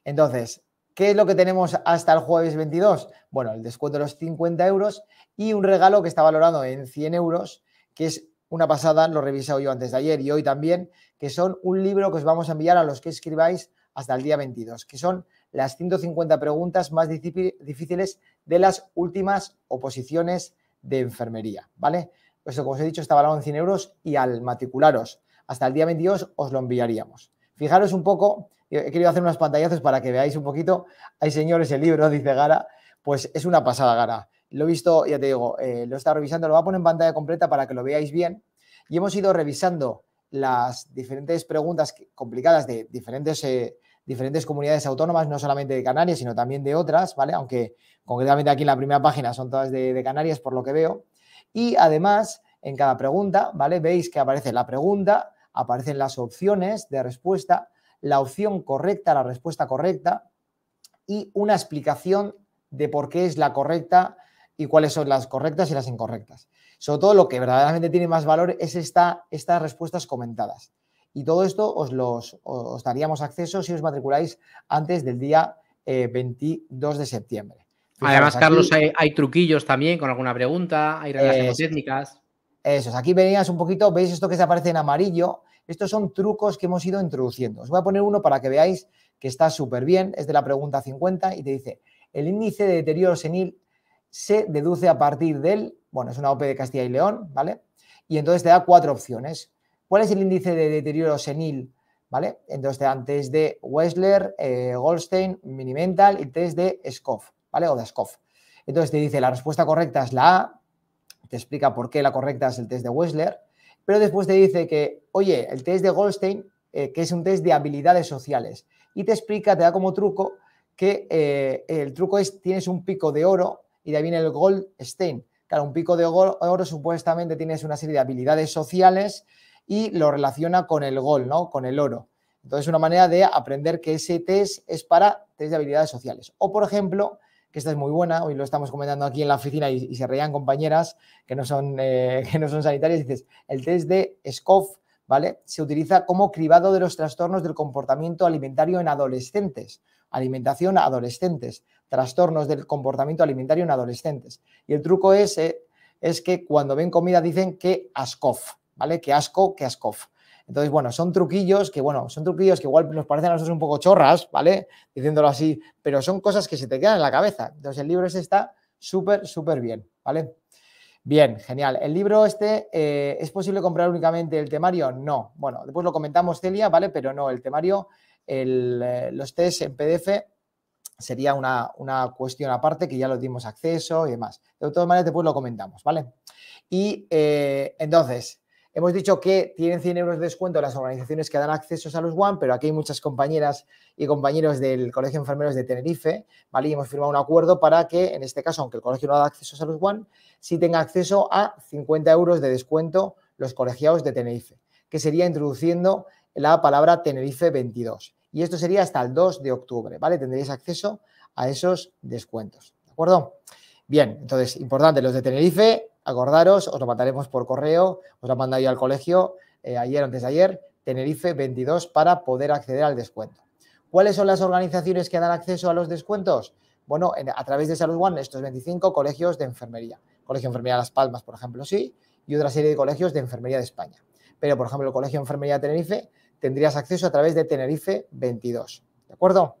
entonces, ¿Qué es lo que tenemos hasta el jueves 22? Bueno, el descuento de los 50 euros y un regalo que está valorado en 100 euros, que es una pasada, lo he revisado yo antes de ayer y hoy también, que son un libro que os vamos a enviar a los que escribáis hasta el día 22, que son las 150 preguntas más difíciles de las últimas oposiciones de enfermería, ¿vale? Pues como os he dicho, está valorado en 100 euros y al matricularos hasta el día 22 os lo enviaríamos. Fijaros un poco He querido hacer unas pantallazos para que veáis un poquito. Hay señores, el libro, dice Gara. Pues es una pasada, Gara. Lo he visto, ya te digo, eh, lo he estado revisando, lo voy a poner en pantalla completa para que lo veáis bien. Y hemos ido revisando las diferentes preguntas complicadas de diferentes, eh, diferentes comunidades autónomas, no solamente de Canarias, sino también de otras, ¿vale? Aunque concretamente aquí en la primera página son todas de, de Canarias, por lo que veo. Y además, en cada pregunta, ¿vale? Veis que aparece la pregunta, aparecen las opciones de respuesta, la opción correcta, la respuesta correcta y una explicación de por qué es la correcta y cuáles son las correctas y las incorrectas. Sobre todo lo que verdaderamente tiene más valor es esta, estas respuestas comentadas. Y todo esto os, los, daríamos acceso si os matriculáis antes del día 22 eh, de septiembre. Además, Carlos, hay, hay, truquillos también con alguna pregunta, hay reglas técnicas. Eso aquí venías un poquito, veis esto que se aparece en amarillo, estos son trucos que hemos ido introduciendo. Os voy a poner uno para que veáis que está súper bien. Es de la pregunta 50 y te dice, el índice de deterioro senil se deduce a partir del, bueno, es una OP de Castilla y León, ¿vale? Y entonces te da cuatro opciones. ¿Cuál es el índice de deterioro senil? ¿Vale? Entonces te dan test de Wessler, eh, Goldstein, Minimental y test de Scoff, ¿vale? O de Scoff. Entonces te dice la respuesta correcta es la A, te explica por qué la correcta es el test de Wessler, pero después te dice que, oye, el test de Goldstein, eh, que es un test de habilidades sociales, y te explica, te da como truco que eh, el truco es, tienes un pico de oro y de ahí viene el Goldstein. Claro, un pico de oro, oro supuestamente tienes una serie de habilidades sociales y lo relaciona con el gol, ¿no? Con el oro. Entonces, una manera de aprender que ese test es para test de habilidades sociales. O, por ejemplo, esta es muy buena, hoy lo estamos comentando aquí en la oficina y, se reían compañeras que no son, eh, *laughs* que no son sanitarias, dices, el test de SCOF, ¿vale? Se utiliza como cribado de los trastornos del comportamiento alimentario en adolescentes, alimentación a adolescentes, trastornos del comportamiento alimentario en adolescentes. Y el truco es, es que cuando ven comida dicen que ASCOF, ¿vale? Que asco, que ASCOF. Entonces, bueno, son truquillos que, bueno, son truquillos que igual nos parecen a nosotros un poco chorras, ¿vale? Diciéndolo así, pero son cosas que se te quedan en la cabeza. Entonces, el libro ese está súper, súper bien, ¿vale? Bien, genial. ¿El libro este eh, es posible comprar únicamente el temario? No. Bueno, después lo comentamos, Celia, ¿vale? Pero no, el temario, eh, los test en PDF sería una, cuestión aparte que ya lo dimos acceso y demás. De todas maneras, después lo comentamos, ¿vale? Y eh, entonces, Hemos dicho que tienen 100 euros de descuento las organizaciones que dan acceso a los One, pero aquí hay muchas compañeras y compañeros del Colegio de Enfermeros de Tenerife, ¿vale? Y hemos firmado un acuerdo para que, en este caso, aunque el colegio no da acceso a los One, sí tenga acceso a 50 euros de descuento los colegiados de Tenerife, que sería introduciendo la palabra Tenerife 22. Y esto sería hasta el 2 de octubre, ¿vale? Tendréis acceso a esos descuentos, ¿de acuerdo? Bien, entonces, importante, los de Tenerife Acordaros, os lo mandaremos por correo, os lo han mandado yo al colegio eh, ayer, antes de ayer, Tenerife 22 para poder acceder al descuento. ¿Cuáles son las organizaciones que dan acceso a los descuentos? Bueno, a través de Salud One, estos 25 colegios de enfermería. Colegio de Enfermería de Las Palmas, por ejemplo, sí, y otra serie de colegios de enfermería de España. Pero, por ejemplo, el Colegio de Enfermería de Tenerife tendrías acceso a través de Tenerife 22. ¿De acuerdo?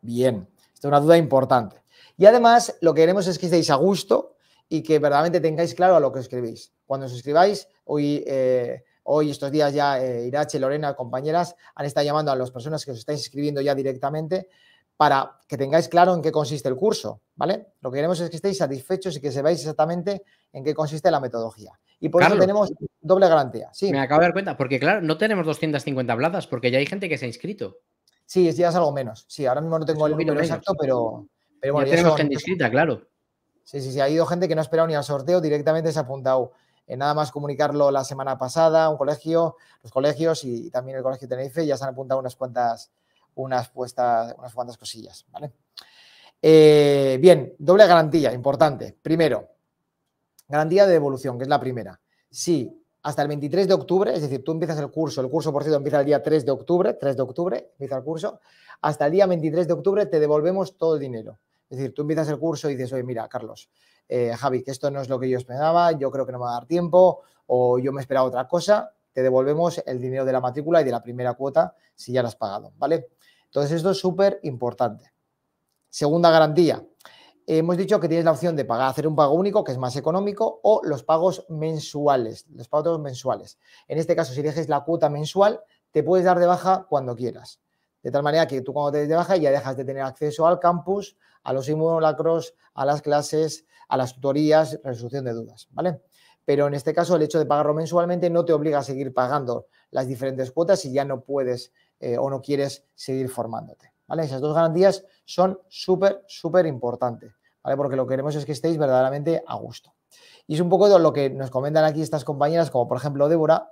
Bien, esta es una duda importante. Y además, lo que queremos es que estéis a gusto y que verdaderamente tengáis claro a lo que escribís. Cuando os escribáis, hoy, eh, hoy estos días ya eh, Irache, Lorena, compañeras, han estado llamando a las personas que os estáis escribiendo ya directamente para que tengáis claro en qué consiste el curso, ¿vale? Lo que queremos es que estéis satisfechos y que sepáis exactamente en qué consiste la metodología. Y por eso tenemos doble garantía. Me acabo de dar cuenta, porque claro, no tenemos 250 habladas, porque ya hay gente que se ha inscrito. Sí, ya es algo menos. Sí, ahora mismo no tengo el número exacto, pero, bueno, tenemos gente inscrita, claro. Sí, sí, sí. Ha ido gente que no ha esperado ni al sorteo, directamente se ha apuntado. nada más comunicarlo la semana pasada, un colegio, los colegios y, también el colegio de Tenerife ya se han apuntado unas cuantas, unas puestas, unas cuantas cosillas, ¿vale? Eh, bien, doble garantía, importante. Primero, garantía de devolución, que es la primera. Si hasta el 23 de octubre, es decir, tú empiezas el curso, el curso por cierto empieza el día 3 de octubre, 3 de octubre empieza el curso, hasta el día 23 de octubre te devolvemos todo el dinero. Es decir, tú empiezas el curso y dices, oye, mira, Carlos, eh, Javi, que esto no es lo que yo esperaba, yo creo que no me va a dar tiempo o yo me esperaba otra cosa, te devolvemos el dinero de la matrícula y de la primera cuota si ya la has pagado, ¿vale? Entonces, esto es súper importante. Segunda garantía. Hemos dicho que tienes la opción de pagar, hacer un pago único, que es más económico, o los pagos mensuales, los pagos mensuales. En este caso, si eliges la cuota mensual, te puedes dar de baja cuando quieras. De tal manera que tú cuando te de baja ya dejas de tener acceso al campus, a los simulacros, a las clases, a las tutorías, resolución de dudas, ¿vale? Pero en este caso el hecho de pagarlo mensualmente no te obliga a seguir pagando las diferentes cuotas si ya no puedes eh, o no quieres seguir formándote, ¿vale? Esas dos garantías son súper, súper importantes, ¿vale? Porque lo que queremos es que estéis verdaderamente a gusto. Y es un poco de lo que nos comentan aquí estas compañeras, como por ejemplo Débora,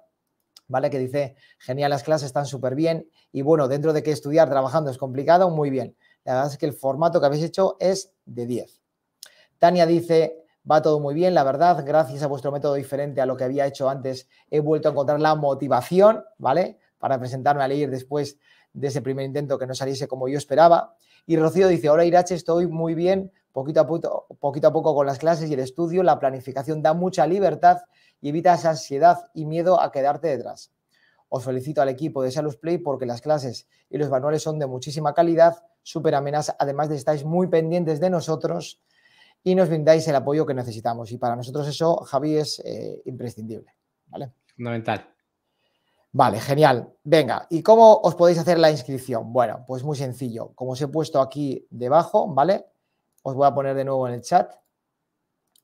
¿vale? Que dice, genial, las clases están súper bien y bueno, dentro de que estudiar trabajando es complicado, muy bien. La verdad es que el formato que habéis hecho es de 10. Tania dice, va todo muy bien, la verdad, gracias a vuestro método diferente a lo que había hecho antes, he vuelto a encontrar la motivación, ¿vale? Para presentarme a leer después de ese primer intento que no saliese como yo esperaba. Y Rocío dice, hola Irache, estoy muy bien, Poquito a, a poco con las clases y el estudio, la planificación da mucha libertad y evita esa ansiedad y miedo a quedarte detrás. Os felicito al equipo de Salus Play porque las clases y los manuales son de muchísima calidad, súper amenas, además de estáis muy pendientes de nosotros y nos brindáis el apoyo que necesitamos. Y para nosotros eso, Javi, es eh, imprescindible. ¿vale? Fundamental. Vale, genial. Venga, ¿y cómo os podéis hacer la inscripción? Bueno, pues muy sencillo. Como os he puesto aquí debajo, ¿vale? Os voy a poner de nuevo en el chat.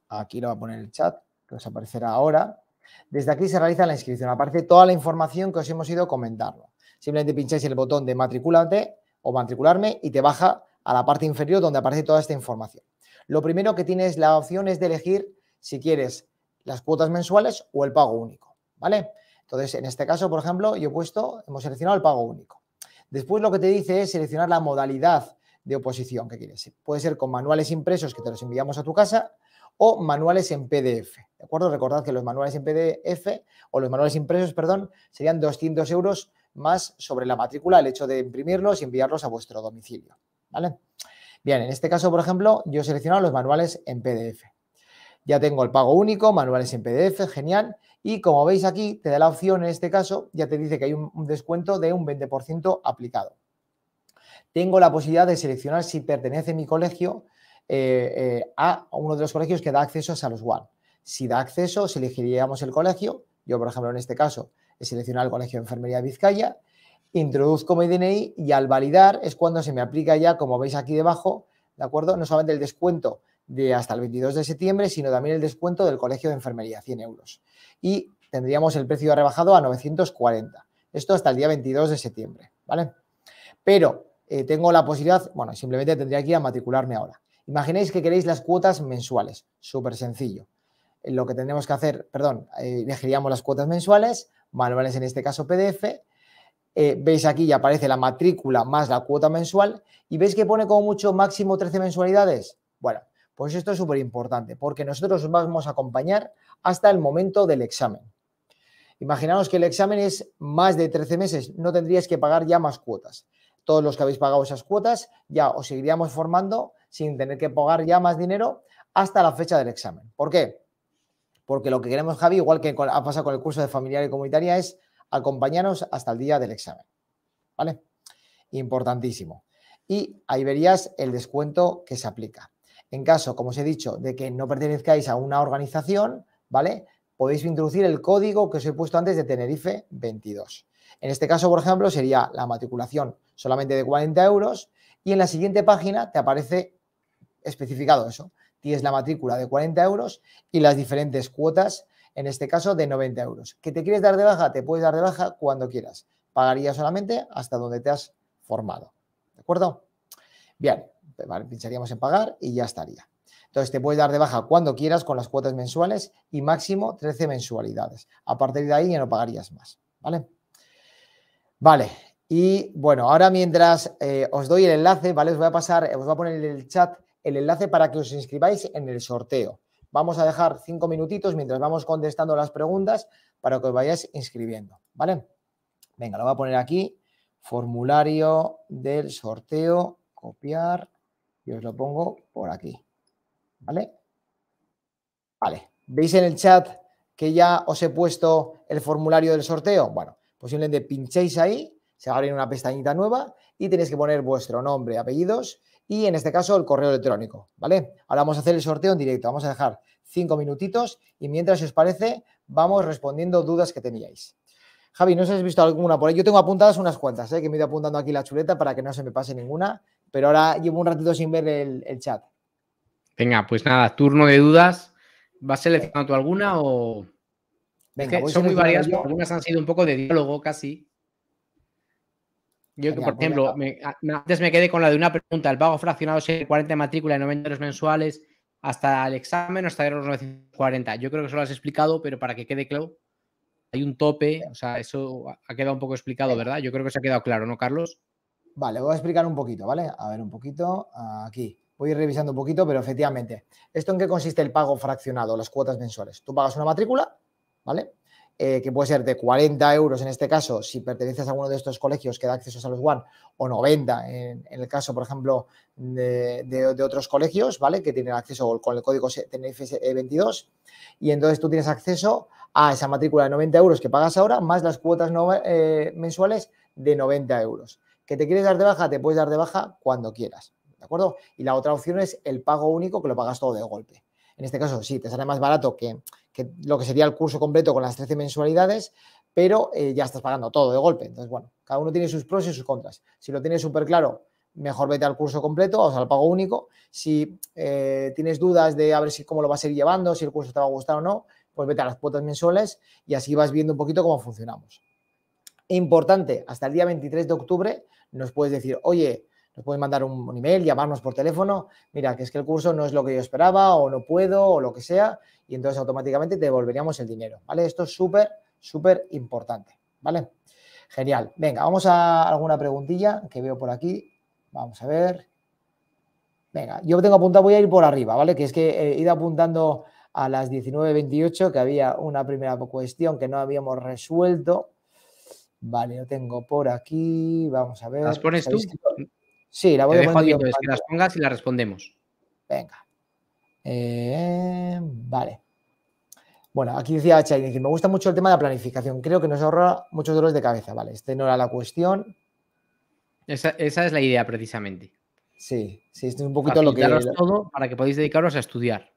Aquí lo va a poner el chat, que os aparecerá ahora. Desde aquí se realiza la inscripción. Aparece toda la información que os hemos ido comentando. Simplemente pincháis el botón de matriculante o matricularme y te baja a la parte inferior donde aparece toda esta información. Lo primero que tienes la opción es de elegir si quieres las cuotas mensuales o el pago único, ¿vale? Entonces, en este caso, por ejemplo, yo he puesto, hemos seleccionado el pago único. Después lo que te dice es seleccionar la modalidad de oposición que quieres. Puede ser con manuales impresos que te los enviamos a tu casa o manuales en PDF. ¿De acuerdo? Recordad que los manuales en PDF o los manuales impresos, perdón, serían 200 euros más sobre la matrícula, el hecho de imprimirlos y enviarlos a vuestro domicilio. ¿Vale? Bien, en este caso, por ejemplo, yo he seleccionado los manuales en PDF. Ya tengo el pago único, manuales en PDF, genial. Y como veis aquí, te da la opción en este caso, ya te dice que hay un descuento de un 20% aplicado tengo la posibilidad de seleccionar si pertenece mi colegio eh, eh, a uno de los colegios que da acceso a los One. Si da acceso, elegiríamos el colegio. Yo, por ejemplo, en este caso, he seleccionado el Colegio de Enfermería de Vizcaya, introduzco mi DNI y al validar es cuando se me aplica ya, como veis aquí debajo, ¿de acuerdo? No solamente el descuento de hasta el 22 de septiembre, sino también el descuento del Colegio de Enfermería, 100 euros. Y tendríamos el precio rebajado a 940. Esto hasta el día 22 de septiembre, ¿vale? Pero eh, tengo la posibilidad, bueno, simplemente tendría que ir a matricularme ahora. Imaginéis que queréis las cuotas mensuales, súper sencillo. Eh, lo que tendremos que hacer, perdón, eh, elegiríamos las cuotas mensuales, manuales en este caso PDF, veis aquí ya aparece la matrícula más la cuota mensual y veis que pone como mucho máximo 13 mensualidades. Bueno, pues esto es súper importante porque nosotros os vamos a acompañar hasta el momento del examen. Imaginaos que el examen es más de 13 meses, no tendrías que pagar ya más cuotas todos los que habéis pagado esas cuotas, ya os seguiríamos formando sin tener que pagar ya más dinero hasta la fecha del examen. ¿Por qué? Porque lo que queremos, Javi, igual que ha pasado con el curso de familiar y comunitaria, es acompañarnos hasta el día del examen. ¿Vale? Importantísimo. Y ahí verías el descuento que se aplica. En caso, como os he dicho, de que no pertenezcáis a una organización, ¿vale? Podéis introducir el código que os he puesto antes de Tenerife 22. En este caso, por ejemplo, sería la matriculación solamente de 40 euros y en la siguiente página te aparece especificado eso. Tienes la matrícula de 40 euros y las diferentes cuotas, en este caso de 90 euros. ¿Que te quieres dar de baja? Te puedes dar de baja cuando quieras. Pagaría solamente hasta donde te has formado. ¿De acuerdo? Bien, pincharíamos en pagar y ya estaría. Entonces te puedes dar de baja cuando quieras con las cuotas mensuales y máximo 13 mensualidades. A partir de ahí ya no pagarías más. ¿Vale? Vale, y bueno, ahora mientras eh, os doy el enlace, ¿vale? Os voy a pasar, os voy a poner en el chat el enlace para que os inscribáis en el sorteo. Vamos a dejar cinco minutitos mientras vamos contestando las preguntas para que os vayáis inscribiendo, ¿vale? Venga, lo voy a poner aquí, formulario del sorteo, copiar y os lo pongo por aquí, ¿vale? Vale, ¿veis en el chat que ya os he puesto el formulario del sorteo? Bueno, posiblemente pinchéis ahí, se abrir una pestañita nueva y tenéis que poner vuestro nombre, apellidos y en este caso el correo electrónico, ¿vale? Ahora vamos a hacer el sorteo en directo, vamos a dejar cinco minutitos y mientras os parece vamos respondiendo dudas que teníais. Javi, no os habéis has visto alguna por ahí. Yo tengo apuntadas unas cuantas, ¿eh? que me he ido apuntando aquí la chuleta para que no se me pase ninguna, pero ahora llevo un ratito sin ver el, el chat. Venga, pues nada, turno de dudas. ¿Vas seleccionando tú alguna o...? son muy variadas, algunas han sido un poco de diálogo casi. Yo, por pues ejemplo, antes me quedé con la de una pregunta. El pago fraccionado es 40 de matrícula y 90 euros mensuales hasta el examen, o hasta los 940. Yo creo que eso lo has explicado, pero para que quede claro, hay un tope. O sea, eso ha quedado un poco explicado, ¿verdad? Yo creo que se ha quedado claro, ¿no, Carlos? Vale, voy a explicar un poquito, ¿vale? A ver, un poquito aquí. Voy a ir revisando un poquito, pero efectivamente, ¿esto en qué consiste el pago fraccionado, las cuotas mensuales? Tú pagas una matrícula ¿vale? Eh, que puede ser de 40 euros en este caso si perteneces a alguno de estos colegios que da acceso a los One o 90 en, el caso, por ejemplo, de, otros colegios, ¿vale? Que tienen acceso con el código TNFS 22 eh, y entonces tú tienes acceso a esa matrícula de 90 euros que pagas ahora más las cuotas eh, mensuales de 90 euros. Que te quieres dar de baja, te puedes dar de baja cuando quieras, ¿de acuerdo? Y la otra opción es el pago único que lo pagas todo de golpe. En este caso, sí, te sale más barato que que lo que sería el curso completo con las 13 mensualidades, pero eh, ya estás pagando todo de golpe. Entonces, bueno, cada uno tiene sus pros y sus contras. Si lo tienes súper claro, mejor vete al curso completo, o sea, al pago único. Si eh, tienes dudas de a ver si cómo lo vas a ir llevando, si el curso te va a gustar o no, pues vete a las cuotas mensuales y así vas viendo un poquito cómo funcionamos. Importante, hasta el día 23 de octubre nos puedes decir, oye, nos pueden mandar un, email, llamarnos por teléfono, mira, que es que el curso no es lo que yo esperaba o no puedo o lo que sea, y entonces automáticamente te devolveríamos el dinero, ¿vale? Esto es súper, súper importante, ¿vale? Genial. Venga, vamos a alguna preguntilla que veo por aquí. Vamos a ver. Venga, yo tengo apuntado, voy a ir por arriba, ¿vale? Que es que he ido apuntando a las 19.28, que había una primera cuestión que no habíamos resuelto. Vale, lo tengo por aquí. Vamos a ver. ¿Las pones tú? Sí, la voy a poner. que las pongas y las respondemos. Venga. Eh, vale. Bueno, aquí decía Chay, me gusta mucho el tema de la planificación. Creo que nos ahorra muchos dolores de cabeza. Vale, este no era la cuestión. Esa, es la idea, precisamente. Sí, sí, esto es un poquito lo que. todo para que podáis dedicaros a estudiar.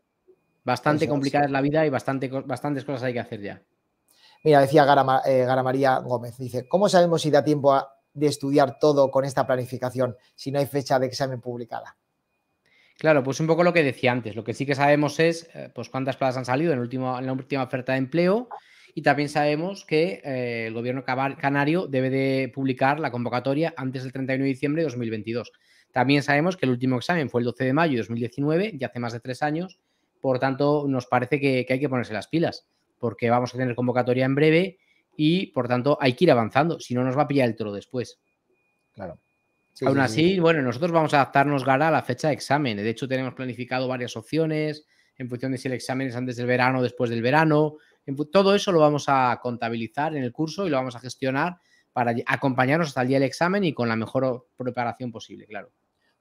Bastante complicada es la vida y bastantes cosas hay que hacer ya. Mira, decía Gara eh, María Gómez, dice, ¿cómo sabemos si da tiempo a, de estudiar todo con esta planificación si no hay fecha de examen publicada. Claro, pues un poco lo que decía antes, lo que sí que sabemos es eh, pues cuántas plazas han salido en, último, en la última oferta de empleo y también sabemos que eh, el gobierno canario debe de publicar la convocatoria antes del 31 de diciembre de 2022. También sabemos que el último examen fue el 12 de mayo de 2019, ya hace más de tres años, por tanto nos parece que, que hay que ponerse las pilas porque vamos a tener convocatoria en breve y por tanto hay que ir avanzando, si no nos va a pillar el toro después. Claro. Aún así, bueno, nosotros vamos a adaptarnos, Gara, a la fecha de examen. De hecho, tenemos planificado varias opciones en función de si el examen es antes del verano o después del verano. Todo eso lo vamos a contabilizar en el curso y lo vamos a gestionar para acompañarnos hasta el día del examen y con la mejor preparación posible, claro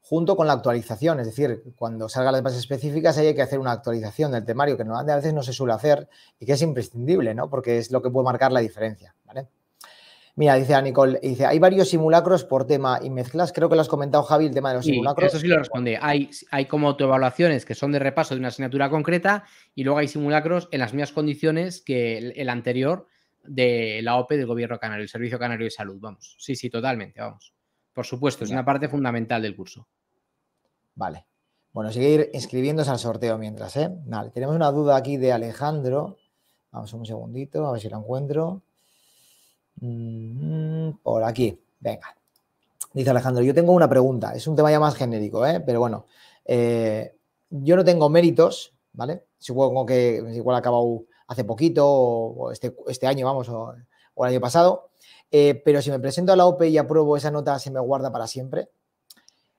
junto con la actualización, es decir, cuando salgan las bases específicas hay que hacer una actualización del temario que no, a veces no se suele hacer y que es imprescindible, ¿no? Porque es lo que puede marcar la diferencia, ¿vale? Mira, dice a Nicole, dice, hay varios simulacros por tema y mezclas. Creo que lo has comentado, Javi, el tema de los simulacros. Eso sí lo respondí. Hay, hay como autoevaluaciones que son de repaso de una asignatura concreta y luego hay simulacros en las mismas condiciones que el anterior de la OPE del Gobierno Canario, el Servicio Canario de Salud. Vamos, sí, sí, totalmente, vamos. Por supuesto, es una parte fundamental del curso. Vale. Bueno, seguir inscribiéndose al sorteo mientras, ¿eh? Vale, tenemos una duda aquí de Alejandro. Vamos un segundito, a ver si la encuentro. Mm, por aquí, venga. Dice Alejandro, yo tengo una pregunta. Es un tema ya más genérico, ¿eh? Pero bueno, eh, yo no tengo méritos, ¿vale? Supongo que igual ha acabado hace poquito, o, este, este, año, vamos, o, el año pasado. Eh, pero si me presento a la OPE y apruebo esa nota, ¿se me guarda para siempre?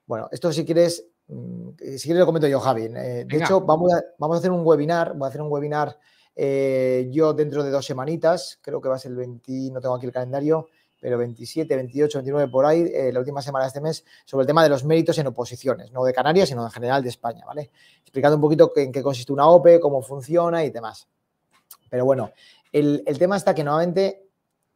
Bueno, esto si quieres Mm, si quieres lo comento yo, Javi. Eh, de hecho, vamos a, hacer un webinar. Voy a hacer un webinar eh, yo dentro de dos semanitas. Creo que va a ser el 20, no tengo aquí el calendario, pero 27, 28, 29 por ahí, eh, la última semana de este mes, sobre el tema de los méritos en oposiciones, no de Canarias, sino en general de España, ¿vale? Explicando un poquito en qué consiste una OPE, cómo funciona y demás. Pero bueno, el, el tema está que nuevamente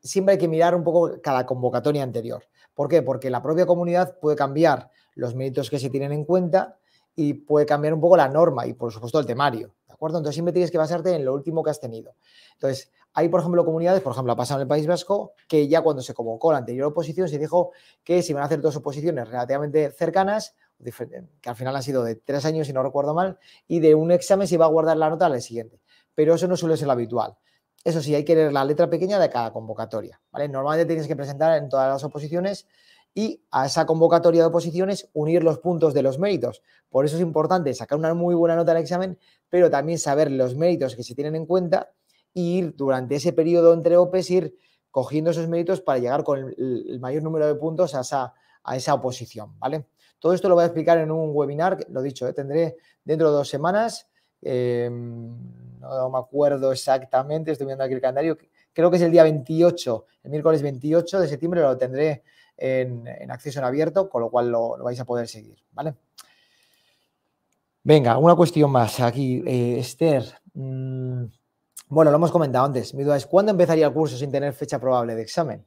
siempre hay que mirar un poco cada convocatoria anterior. ¿Por qué? Porque la propia comunidad puede cambiar los méritos que se tienen en cuenta y puede cambiar un poco la norma y, por supuesto, el temario. ¿De acuerdo? Entonces, siempre tienes que basarte en lo último que has tenido. Entonces, hay, por ejemplo, comunidades, por ejemplo, ha pasado en el País Vasco, que ya cuando se convocó la anterior oposición se dijo que se iban a hacer dos oposiciones relativamente cercanas, que al final han sido de tres años, si no recuerdo mal, y de un examen se iba a guardar la nota al siguiente. Pero eso no suele ser lo habitual. Eso sí, hay que leer la letra pequeña de cada convocatoria. ¿vale? Normalmente tienes que presentar en todas las oposiciones y a esa convocatoria de oposiciones unir los puntos de los méritos. Por eso es importante sacar una muy buena nota al examen, pero también saber los méritos que se tienen en cuenta y ir durante ese periodo entre OPEs, ir cogiendo esos méritos para llegar con el, mayor número de puntos a esa, oposición, ¿vale? Todo esto lo voy a explicar en un webinar, lo dicho, ¿eh? tendré dentro de dos semanas, em, no me acuerdo exactamente, estoy viendo aquí el calendario, creo que es el día 28, el miércoles 28 de septiembre lo tendré en, acceso en abierto, con lo cual lo, vais a poder seguir, ¿vale? Venga, una cuestión más aquí, eh, Esther. Mm, bueno, lo hemos comentado antes. Mi duda es, ¿cuándo empezaría el curso sin tener fecha probable de examen?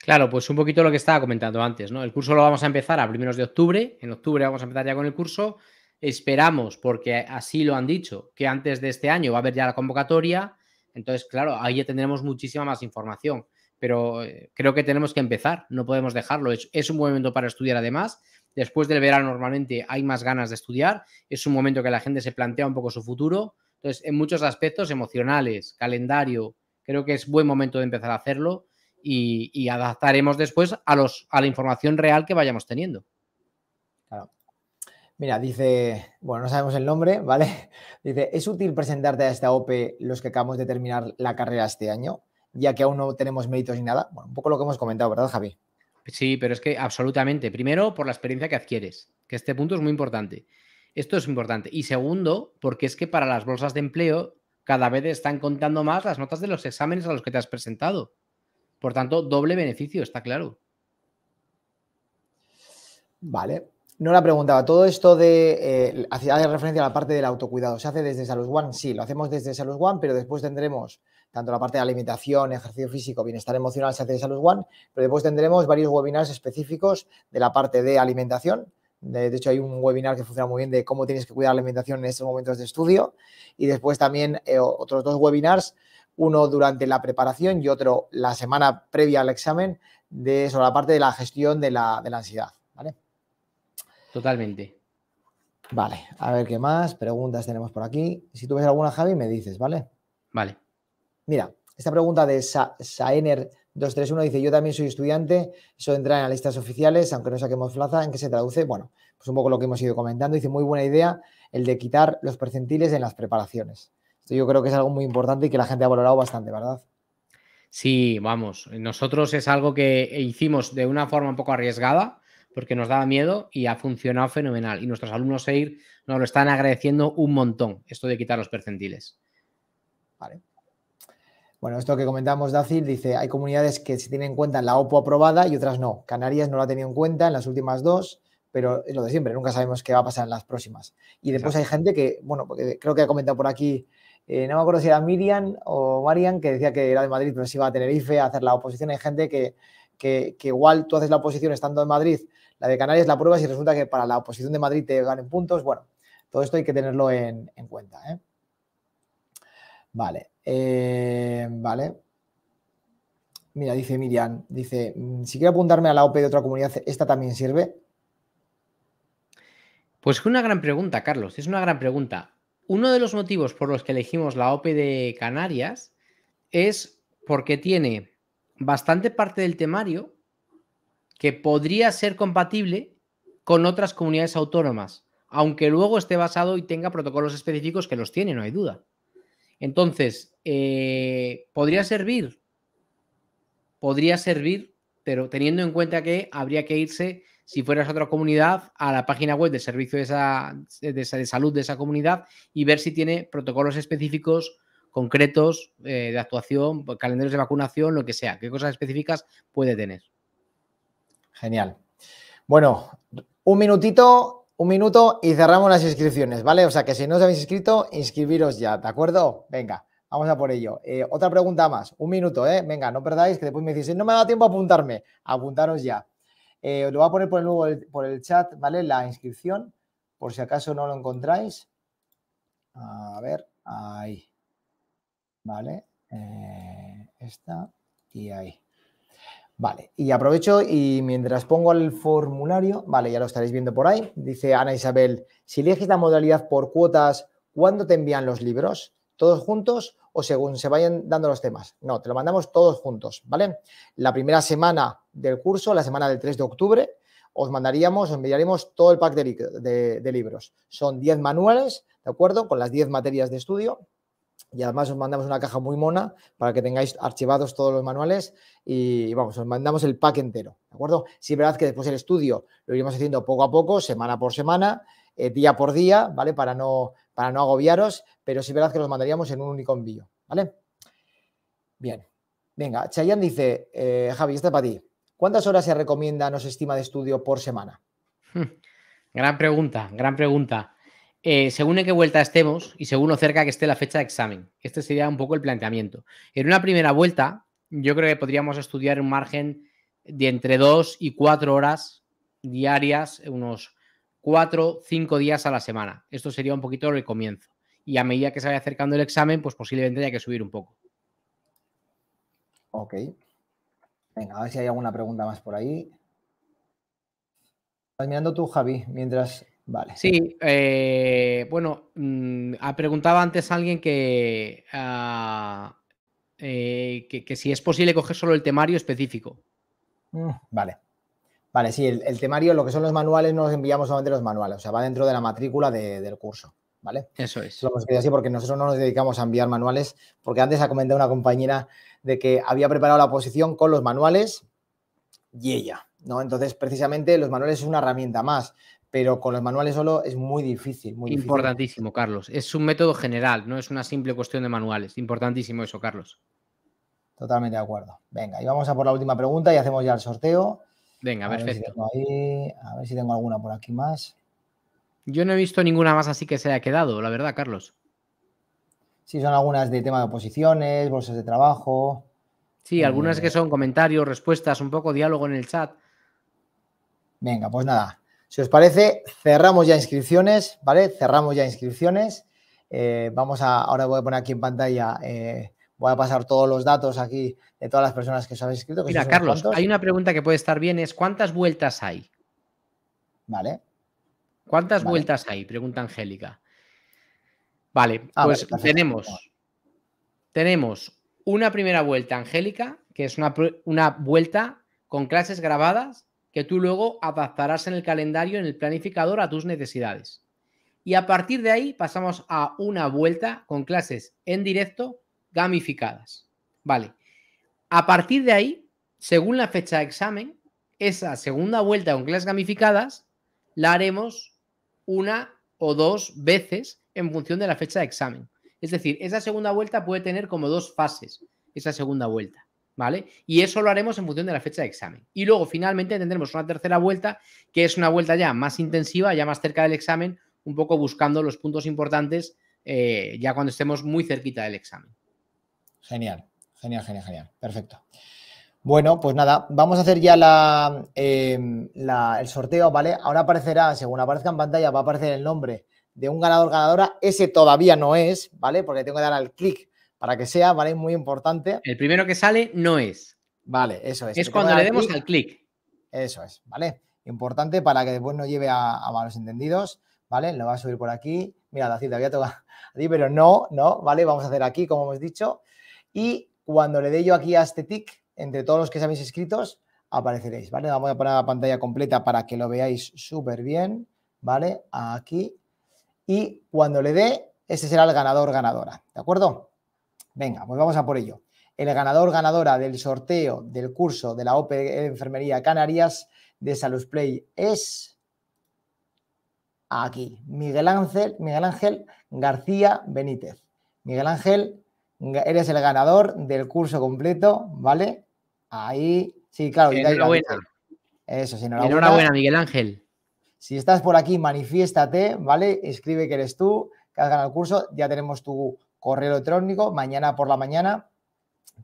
Claro, pues un poquito lo que estaba comentando antes, ¿no? El curso lo vamos a empezar a primeros de octubre. En octubre vamos a empezar ya con el curso. Esperamos, porque así lo han dicho, que antes de este año va a haber ya la convocatoria. Entonces, claro, ahí ya tendremos muchísima más información pero eh, creo que tenemos que empezar, no podemos dejarlo. Es, un momento para estudiar además. Después del verano normalmente hay más ganas de estudiar, es un momento que la gente se plantea un poco su futuro. Entonces, en muchos aspectos emocionales, calendario, creo que es buen momento de empezar a hacerlo y, adaptaremos después a, la información real que vayamos teniendo. Mira, dice, bueno, no sabemos el nombre, ¿vale? *laughs* Dice, ¿es útil presentarte a esta OPE los que acabamos de terminar la carrera este año? ya que aún no tenemos méritos ni nada. Bueno, un poco lo que hemos comentado, ¿verdad, Javi? Sí, pero es que absolutamente. Primero, por la experiencia que adquieres, que este punto es muy importante. Esto es importante. Y segundo, porque es que para las bolsas de empleo cada vez están contando más las notas de los exámenes a los que te has presentado. Por tanto, doble beneficio, está claro. Vale. No la preguntaba, todo esto de, eh, hace referencia a la parte del autocuidado, ¿se hace desde Salud One? Sí, lo hacemos desde Salud One, pero después tendremos tanto la parte de alimentación, ejercicio físico, bienestar emocional se hace de Salud One, pero después tendremos varios webinars específicos de la parte de alimentación. De, hecho, hay un webinar que funciona muy bien de cómo tienes que cuidar la alimentación en estos momentos de estudio. Y después también eh, otros dos webinars, uno durante la preparación y otro la semana previa al examen, de, sobre la parte de la gestión de la, de la ansiedad. ¿vale? Totalmente. Vale, a ver qué más. Preguntas tenemos por aquí. Si tú ves alguna, Javi, me dices, ¿vale? Vale. Mira, esta pregunta de Saener 231 dice, yo también soy estudiante, eso entra en las listas oficiales, aunque no saquemos plaza, ¿en qué se traduce? Bueno, pues un poco lo que hemos ido comentando, dice, muy buena idea el de quitar los percentiles en las preparaciones. Esto yo creo que es algo muy importante y que la gente ha valorado bastante, ¿verdad? Sí, vamos, nosotros es algo que hicimos de una forma un poco arriesgada, porque nos daba miedo y ha funcionado fenomenal. Y nuestros alumnos ir nos lo están agradeciendo un montón, esto de quitar los percentiles. Vale. Bueno, esto que comentamos, Dacil, dice, hay comunidades que se tienen en cuenta la OPO aprobada y otras no. Canarias no la ha tenido en cuenta en las últimas dos, pero es lo de siempre, nunca sabemos qué va a pasar en las próximas. Y después hay gente que, bueno, creo que ha comentado por aquí, eh, no me acuerdo si era Miriam o Marian, que decía que era de Madrid, pero se iba a Tenerife a hacer la oposición. Hay gente que, que, igual tú haces la oposición estando en Madrid, la de Canarias la pruebas y resulta que para la oposición de Madrid te ganen puntos. Bueno, todo esto hay que tenerlo en, cuenta. ¿eh? Vale. Eh, vale. Mira, dice Miriam, dice, mm, si quiero apuntarme a la OPE de otra comunidad, ¿esta también sirve? Pues es una gran pregunta, Carlos, es una gran pregunta. Uno de los motivos por los que elegimos la OPE de Canarias es porque tiene bastante parte del temario que podría ser compatible con otras comunidades autónomas, aunque luego esté basado y tenga protocolos específicos que los tiene, no hay duda. Entonces, eh, podría servir, podría servir, pero teniendo en cuenta que habría que irse, si fueras a otra comunidad, a la página web del servicio de, esa, de, salud de esa comunidad y ver si tiene protocolos específicos concretos eh, de actuación, pues, calendarios de vacunación, lo que sea, qué cosas específicas puede tener. Genial. Bueno, un minutito, un minuto y cerramos las inscripciones, ¿vale? O sea que si no os habéis inscrito, inscribiros ya, ¿de acuerdo? Venga. Vamos a por ello. Eh, otra pregunta más. Un minuto, ¿eh? Venga, no perdáis, que después me decís, no me da tiempo a apuntarme. Apuntaros ya. os eh, lo voy a poner por el, por el chat, ¿vale? La inscripción, por si acaso no lo encontráis. A ver, ahí. ¿Vale? Eh, esta y ahí. Vale, y aprovecho y mientras pongo el formulario, vale, ya lo estaréis viendo por ahí, dice Ana Isabel, si eliges la modalidad por cuotas, ¿cuándo te envían los libros? todos juntos o según se vayan dando los temas. No, te lo mandamos todos juntos, ¿vale? La primera semana del curso, la semana del 3 de octubre, os mandaríamos, os enviaremos todo el pack de, libros. Son 10 manuales, ¿de acuerdo? Con las 10 materias de estudio. Y además os mandamos una caja muy mona para que tengáis archivados todos los manuales y vamos, os mandamos el pack entero, ¿de acuerdo? Sí, verdad que después el estudio lo iremos haciendo poco a poco, semana por semana, eh, día por día, ¿vale? Para no, para no agobiaros, pero sí verdad que los mandaríamos en un único envío, ¿vale? Bien. Venga, Chayan dice, eh, Javi, este es para ti. ¿Cuántas horas se recomienda, nos estima de estudio por semana? Hmm, gran pregunta, gran pregunta. Eh, según en qué vuelta estemos y según lo cerca que esté la fecha de examen. Este sería un poco el planteamiento. En una primera vuelta, yo creo que podríamos estudiar un margen de entre dos y cuatro horas diarias, unos cuatro, cinco días a la semana. Esto sería un poquito el comienzo. Y a medida que se vaya acercando el examen, pues posiblemente haya que subir un poco. Ok. Venga, a ver si hay alguna pregunta más por ahí. Estás mirando tú, Javi, mientras. Vale. Sí, eh, bueno, mm, ha preguntaba antes alguien ah, eh, que, que, si es posible coger solo el temario específico. Mm, vale. Vale, sí, el, temario, lo que son los manuales, no los enviamos solamente los manuales, o sea, va dentro de la matrícula del curso, ¿vale? Eso es. Lo hemos así porque nosotros no nos dedicamos a enviar manuales, porque antes ha comentado una compañera de que había preparado la posición con los manuales y ella, ¿no? Entonces, precisamente, los manuales es una herramienta más, pero con los manuales solo es muy difícil. Muy importantísimo, Carlos. Es un método general, no es una simple cuestión de manuales. Importantísimo eso, Carlos. Totalmente de acuerdo. Venga, y vamos a por la última pregunta y hacemos ya el sorteo. Venga, a Ver si a ver si tengo alguna por aquí más. Yo no he visto ninguna más así que se haya quedado, la verdad, Carlos. Sí, son algunas de tema de oposiciones, bolsas de trabajo. Sí, algunas eh, que son comentarios, respuestas, un poco diálogo en el chat. Venga, pues nada. Si os parece, cerramos ya inscripciones, ¿vale? Cerramos ya inscripciones. Eh, vamos a, ahora voy a poner aquí en pantalla eh, voy a pasar todos los datos aquí de todas las personas que se habéis escrito. Mira, Carlos, hay una pregunta que puede estar bien, es ¿cuántas vueltas hay? Vale. ¿Cuántas vueltas hay? Pregunta Angélica. Vale, ah, pues tenemos, tenemos una primera vuelta, Angélica, que es una, una vuelta con clases grabadas que tú luego adaptarás en el calendario, en el planificador a tus necesidades. Y a partir de ahí pasamos a una vuelta con clases en directo gamificadas. Vale. A partir de ahí, según la fecha de examen, esa segunda vuelta con clases gamificadas la haremos una o dos veces en función de la fecha de examen. Es decir, esa segunda vuelta puede tener como dos fases, esa segunda vuelta, ¿vale? Y eso lo haremos en función de la fecha de examen. Y luego finalmente tendremos una tercera vuelta, que es una vuelta ya más intensiva, ya más cerca del examen, un poco buscando los puntos importantes eh, ya cuando estemos muy cerquita del examen. Genial, genial, genial, genial. Perfecto. Bueno, pues nada, vamos a hacer ya em, la, el sorteo, ¿vale? Ahora aparecerá, según aparezca en pantalla, va a aparecer el nombre de un ganador ganadora. Ese todavía no es, ¿vale? Porque tengo que dar al clic para que sea, ¿vale? Muy importante. El primero que sale no es. Vale, eso es. Es cuando le demos al clic. Eso es, ¿vale? Importante para que después no lleve a, malos entendidos, ¿vale? Lo va a subir por aquí. Mira, la cita todo. toca. a pero no, no, ¿vale? Vamos a hacer aquí, como hemos dicho. Y cuando le dé yo aquí a este tic, entre todos los que se habéis escritos, apareceréis, ¿vale? Vamos a poner la pantalla completa para que lo veáis súper bien, ¿vale? Aquí. Y cuando le dé, ese será el ganador ganadora, ¿de acuerdo? Venga, pues vamos a por ello. El ganador ganadora del sorteo del curso de la OPE de Enfermería Canarias de Salus Play es aquí, Miguel Ángel, Miguel Ángel García Benítez. Miguel Ángel Eres el ganador del curso completo, ¿vale? Ahí, sí, claro. Enhorabuena. Eso, sí, enhorabuena. Enhorabuena, Miguel Ángel. Si estás por aquí, manifiéstate, ¿vale? Escribe que eres tú, que has ganado el curso. Ya tenemos tu correo electrónico. Mañana por la mañana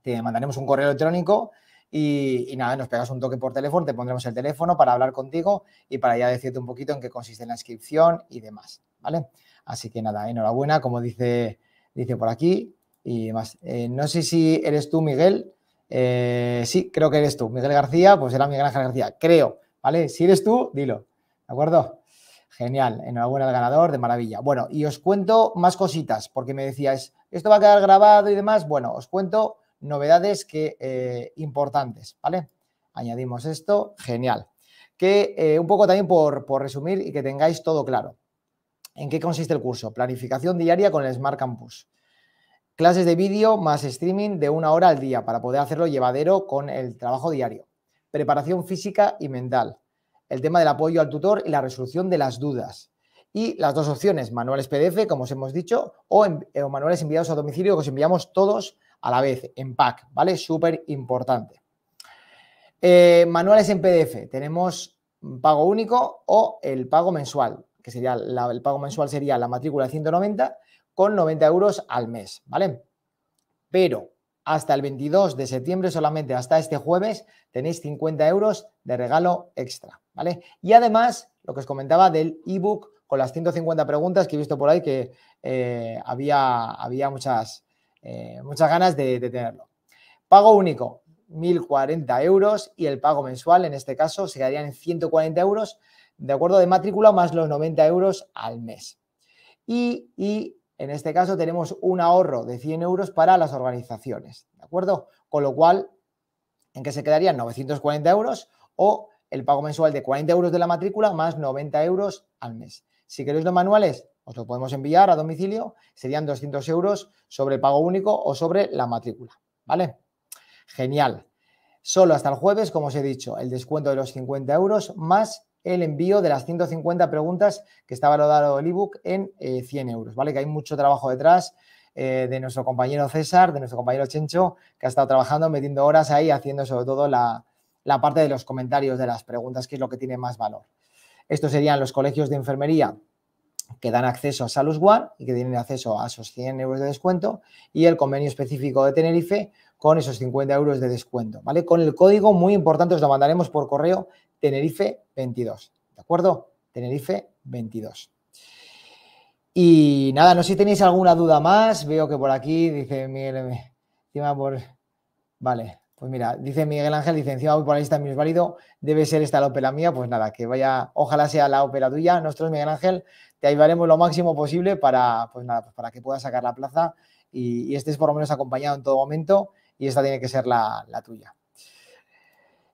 te mandaremos un correo electrónico y, nada, nos pegas un toque por teléfono, te pondremos el teléfono para hablar contigo y para ya decirte un poquito en qué consiste la inscripción y demás, ¿vale? Así que nada, enhorabuena, como dice, dice por aquí y más. Eh, no sé si eres tú, Miguel. Eh, sí, creo que eres tú. Miguel García, pues era Miguel Ángel García, creo. ¿Vale? Si eres tú, dilo. ¿De acuerdo? Genial, enhorabuena al ganador, de maravilla. Bueno, y os cuento más cositas, porque me decías, esto va a quedar grabado y demás. Bueno, os cuento novedades que, eh, importantes, ¿vale? Añadimos esto, genial. Que un poco también por, resumir y que tengáis todo claro. ¿En qué consiste el curso? Planificación diaria con el Smart Campus. Clases de vídeo más streaming de una hora al día para poder hacerlo llevadero con el trabajo diario. Preparación física y mental. El tema del apoyo al tutor y la resolución de las dudas. Y las dos opciones, manuales PDF, como os hemos dicho, eh, o, manuales enviados a domicilio que os enviamos todos a la vez, en pack, ¿vale? Súper importante. Eh, manuales en PDF, tenemos pago único o el pago mensual, que sería la, el pago mensual sería la matrícula 190 con 90 euros al mes, ¿vale? Pero hasta el 22 de septiembre, solamente hasta este jueves, tenéis 50 euros de regalo extra, ¿vale? Y además, lo que os comentaba del ebook con las 150 preguntas que he visto por ahí que eh, había, había muchas, eh, muchas ganas de, tenerlo. Pago único, 1.040 euros y el pago mensual, en este caso, se quedarían en 140 euros, de acuerdo, de matrícula más los 90 euros al mes. y en este caso tenemos un ahorro de 100 euros para las organizaciones, ¿de acuerdo? Con lo cual, ¿en qué se quedarían? 940 euros o el pago mensual de 40 euros de la matrícula más 90 euros al mes. Si queréis los manuales, os lo podemos enviar a domicilio, serían 200 euros sobre pago único o sobre la matrícula, ¿vale? Genial. Solo hasta el jueves, como os he dicho, el descuento de los 50 euros más el envío de las 150 preguntas que está valorado el ebook en 100 eh, euros, ¿vale? Que hay mucho trabajo detrás eh, de nuestro compañero César, de nuestro compañero Chencho, que ha estado trabajando, metiendo horas ahí, haciendo sobre todo la, parte de los comentarios de las preguntas, que es lo que tiene más valor. Estos serían los colegios de enfermería que dan acceso a Salus One y que tienen acceso a esos 100 euros de descuento y el convenio específico de Tenerife con esos 50 euros de descuento, ¿vale? Con el código, muy importante, os lo mandaremos por correo, Tenerife 22, ¿de acuerdo? Tenerife 22. Y nada, no sé si tenéis alguna duda más. Veo que por aquí dice Miguel, encima por. Vale, pues mira, dice Miguel Ángel, dice encima voy por la lista mi válido, debe ser esta la ópera mía. Pues nada, que vaya, ojalá sea la ópera tuya. Nosotros, Miguel Ángel, te ayudaremos lo máximo posible para, pues nada, pues para que puedas sacar la plaza y, este estés por lo menos acompañado en todo momento. Y esta tiene que ser la tuya.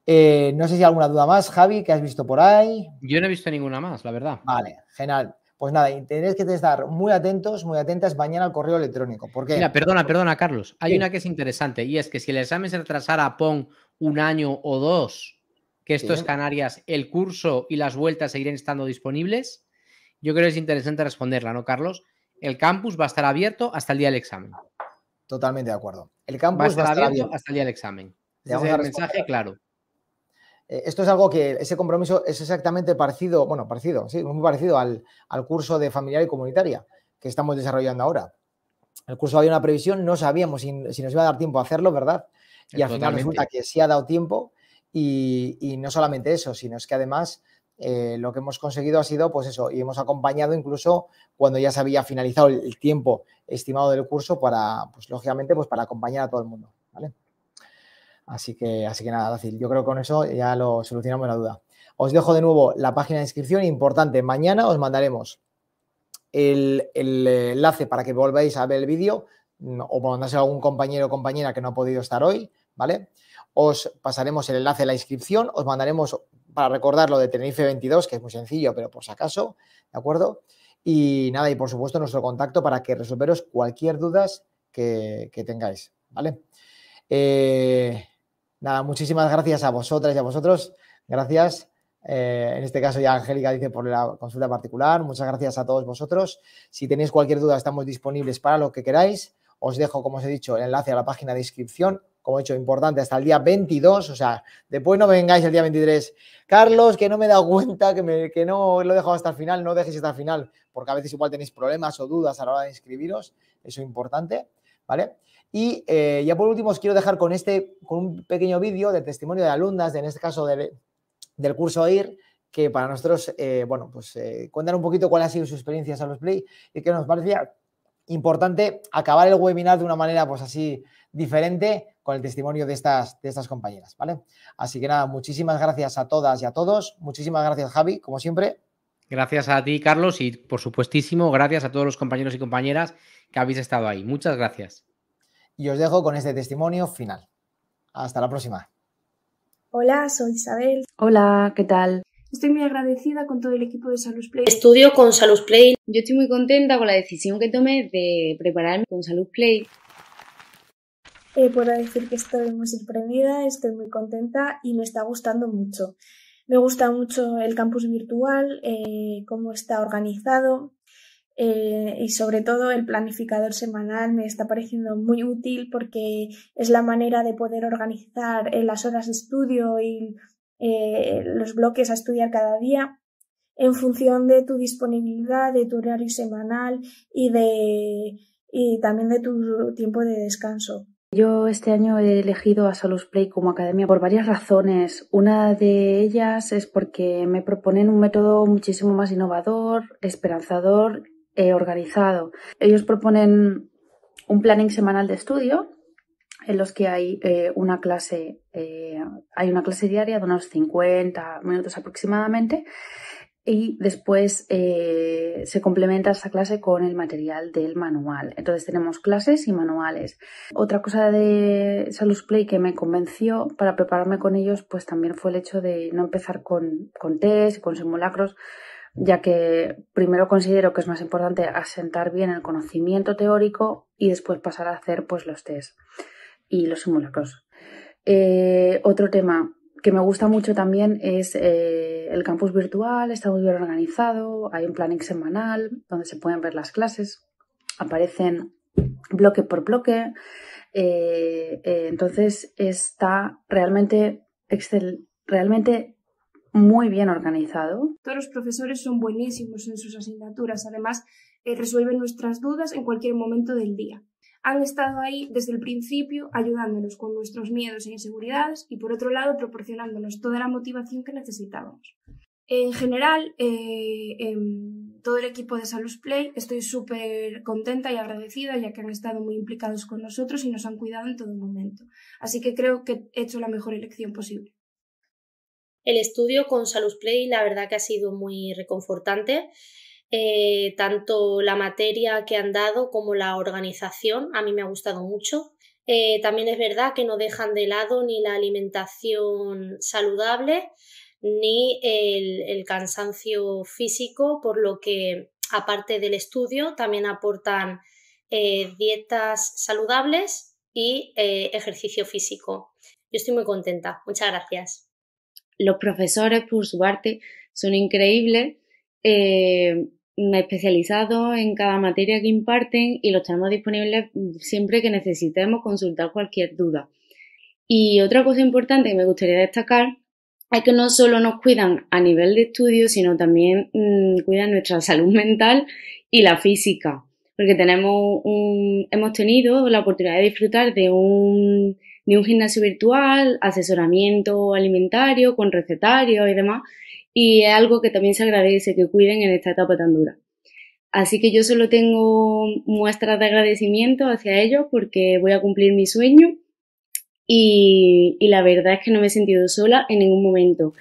Eh, no sé si hay alguna duda más, Javi, que has visto por ahí. Yo no he visto ninguna más, la verdad. Vale, genial. Pues nada, tenéis que estar muy atentos, muy atentas mañana al correo electrónico. Mira, perdona, perdona, Carlos. Hay una que es interesante y es que si el examen se retrasara, pon un año o dos, que esto es Canarias, el curso y las vueltas seguirán estando disponibles. Yo creo que es interesante responderla, ¿no, Carlos? El campus va a estar abierto hasta el día del examen. Totalmente de acuerdo. El campus va a estar, abierto, hasta el día del examen. es mensaje claro. Eh, esto es algo que ese compromiso es exactamente parecido, bueno, parecido, sí, muy parecido al, curso de familiar y comunitaria que estamos desarrollando ahora. El curso había una previsión, no sabíamos si, nos iba a dar tiempo a hacerlo, ¿verdad? Y al final resulta que sí ha dado tiempo y, no solamente eso, sino es que además eh, lo que hemos conseguido ha sido, pues eso, y hemos acompañado incluso cuando ya se había finalizado el, el tiempo estimado del curso para, pues lógicamente, pues para acompañar a todo el mundo, ¿vale? Así que, así que nada, fácil. Yo creo que con eso ya lo solucionamos la duda. Os dejo de nuevo la página de inscripción. Importante, mañana os mandaremos el, eh, enlace para que volváis a ver el vídeo o mandárselo a algún compañero o compañera que no ha podido estar hoy, ¿vale? Os pasaremos el enlace de la inscripción, os mandaremos para recordar lo de Tenerife 22, que es muy sencillo, pero por si acaso, ¿de acuerdo? Y nada, y por supuesto nuestro contacto para que resolveros cualquier dudas que, tengáis, ¿vale? Eh, Nada, muchísimas gracias a vosotras y a vosotros. Gracias. Eh, en este caso ya Angélica dice por la consulta particular. Muchas gracias a todos vosotros. Si tenéis cualquier duda, estamos disponibles para lo que queráis. Os dejo, como os he dicho, el enlace a la página de inscripción. Como he dicho, importante, hasta el día 22. O sea, después no vengáis el día 23. Carlos, que no me he dado cuenta, que, que no lo he dejado hasta el final. No dejéis hasta el final, porque a veces igual tenéis problemas o dudas a la hora de inscribiros. Eso es importante, ¿vale? Y eh, ya por último os quiero dejar con, este, con un pequeño vídeo de testimonio de alumnas, en este caso del curso IR, que para nosotros, eh, bueno, pues eh, cuentan un poquito cuál ha sido su experiencia en los Play y que nos parecía importante acabar el webinar de una manera pues así diferente con el testimonio de estas, de estas compañeras, ¿vale? Así que nada, muchísimas gracias a todas y a todos. Muchísimas gracias, Javi, como siempre. Gracias a ti, Carlos, y por supuestísimo, gracias a todos los compañeros y compañeras que habéis estado ahí. Muchas gracias. Y os dejo con este testimonio final. Hasta la próxima. Hola, soy Isabel. Hola, ¿qué tal? Estoy muy agradecida con todo el equipo de Salus Play. Estudio con Salus Play. Yo estoy muy contenta con la decisión que tomé de prepararme con Salus Play. Eh, puedo decir que estoy muy sorprendida, estoy muy contenta y me está gustando mucho. Me gusta mucho el campus virtual, eh, cómo está organizado, eh, y sobre todo el planificador semanal me está pareciendo muy útil porque es la manera de poder organizar eh, las horas de estudio y eh, los bloques a estudiar cada día en función de tu disponibilidad, de tu horario semanal y, de, y también de tu tiempo de descanso. Yo este año he elegido a Solus Play como academia por varias razones. Una de ellas es porque me proponen un método muchísimo más innovador, esperanzador eh, organizado. Ellos proponen un planning semanal de estudio en los que hay eh, una clase eh, hay una clase diaria de unos 50 minutos aproximadamente y después se complementa esa clase con el material del manual. Entonces tenemos clases y manuales. Otra cosa de Salus Play que me convenció para prepararme con ellos, pues también fue el hecho de no empezar con, con test, con simulacros, ya que primero considero que es más importante asentar bien el conocimiento teórico y después pasar a hacer pues los test y los simulacros. Eh, otro tema que me gusta mucho también es eh, el campus virtual, está muy bien organizado, hay un planning semanal donde se pueden ver las clases, aparecen bloque por bloque, eh, entonces está realmente, excel, realmente muy bien organizado. Todos los profesores son buenísimos en sus asignaturas, además eh, resuelven nuestras dudas en cualquier momento del día. Han estado ahí desde el principio ayudándonos con nuestros miedos e inseguridades y por otro lado proporcionándonos toda la motivación que necesitábamos. En general, eh, em, todo el equipo de Salus Play estoy súper contenta y agradecida ya que han estado muy implicados con nosotros y nos han cuidado en todo momento. Así que creo que he hecho la mejor elección posible. El estudio con Salus Play la verdad que ha sido muy reconfortante. Eh, tanto la materia que han dado como la organización a mí me ha gustado mucho. Eh, también es verdad que no dejan de lado ni la alimentación saludable ni el, cansancio físico, por lo que aparte del estudio también aportan eh, dietas saludables y ejercicio físico. Yo estoy muy contenta. Muchas gracias los profesores, por su parte, son increíbles, eh, especializados en cada materia que imparten y los tenemos disponibles siempre que necesitemos consultar cualquier duda. Y otra cosa importante que me gustaría destacar es que no solo nos cuidan a nivel de estudio, sino también mm, cuidan nuestra *laughs* salud mental y la física, porque tenemos hemos tenido la oportunidad de disfrutar de un ni un gimnasio virtual, asesoramiento alimentario, con recetario y demás. Y es algo que también se agradece que cuiden en esta etapa tan dura. Así que yo solo tengo muestras de agradecimiento hacia ellos porque voy a cumplir mi sueño y, la verdad es que no me he sentido sola en ningún momento.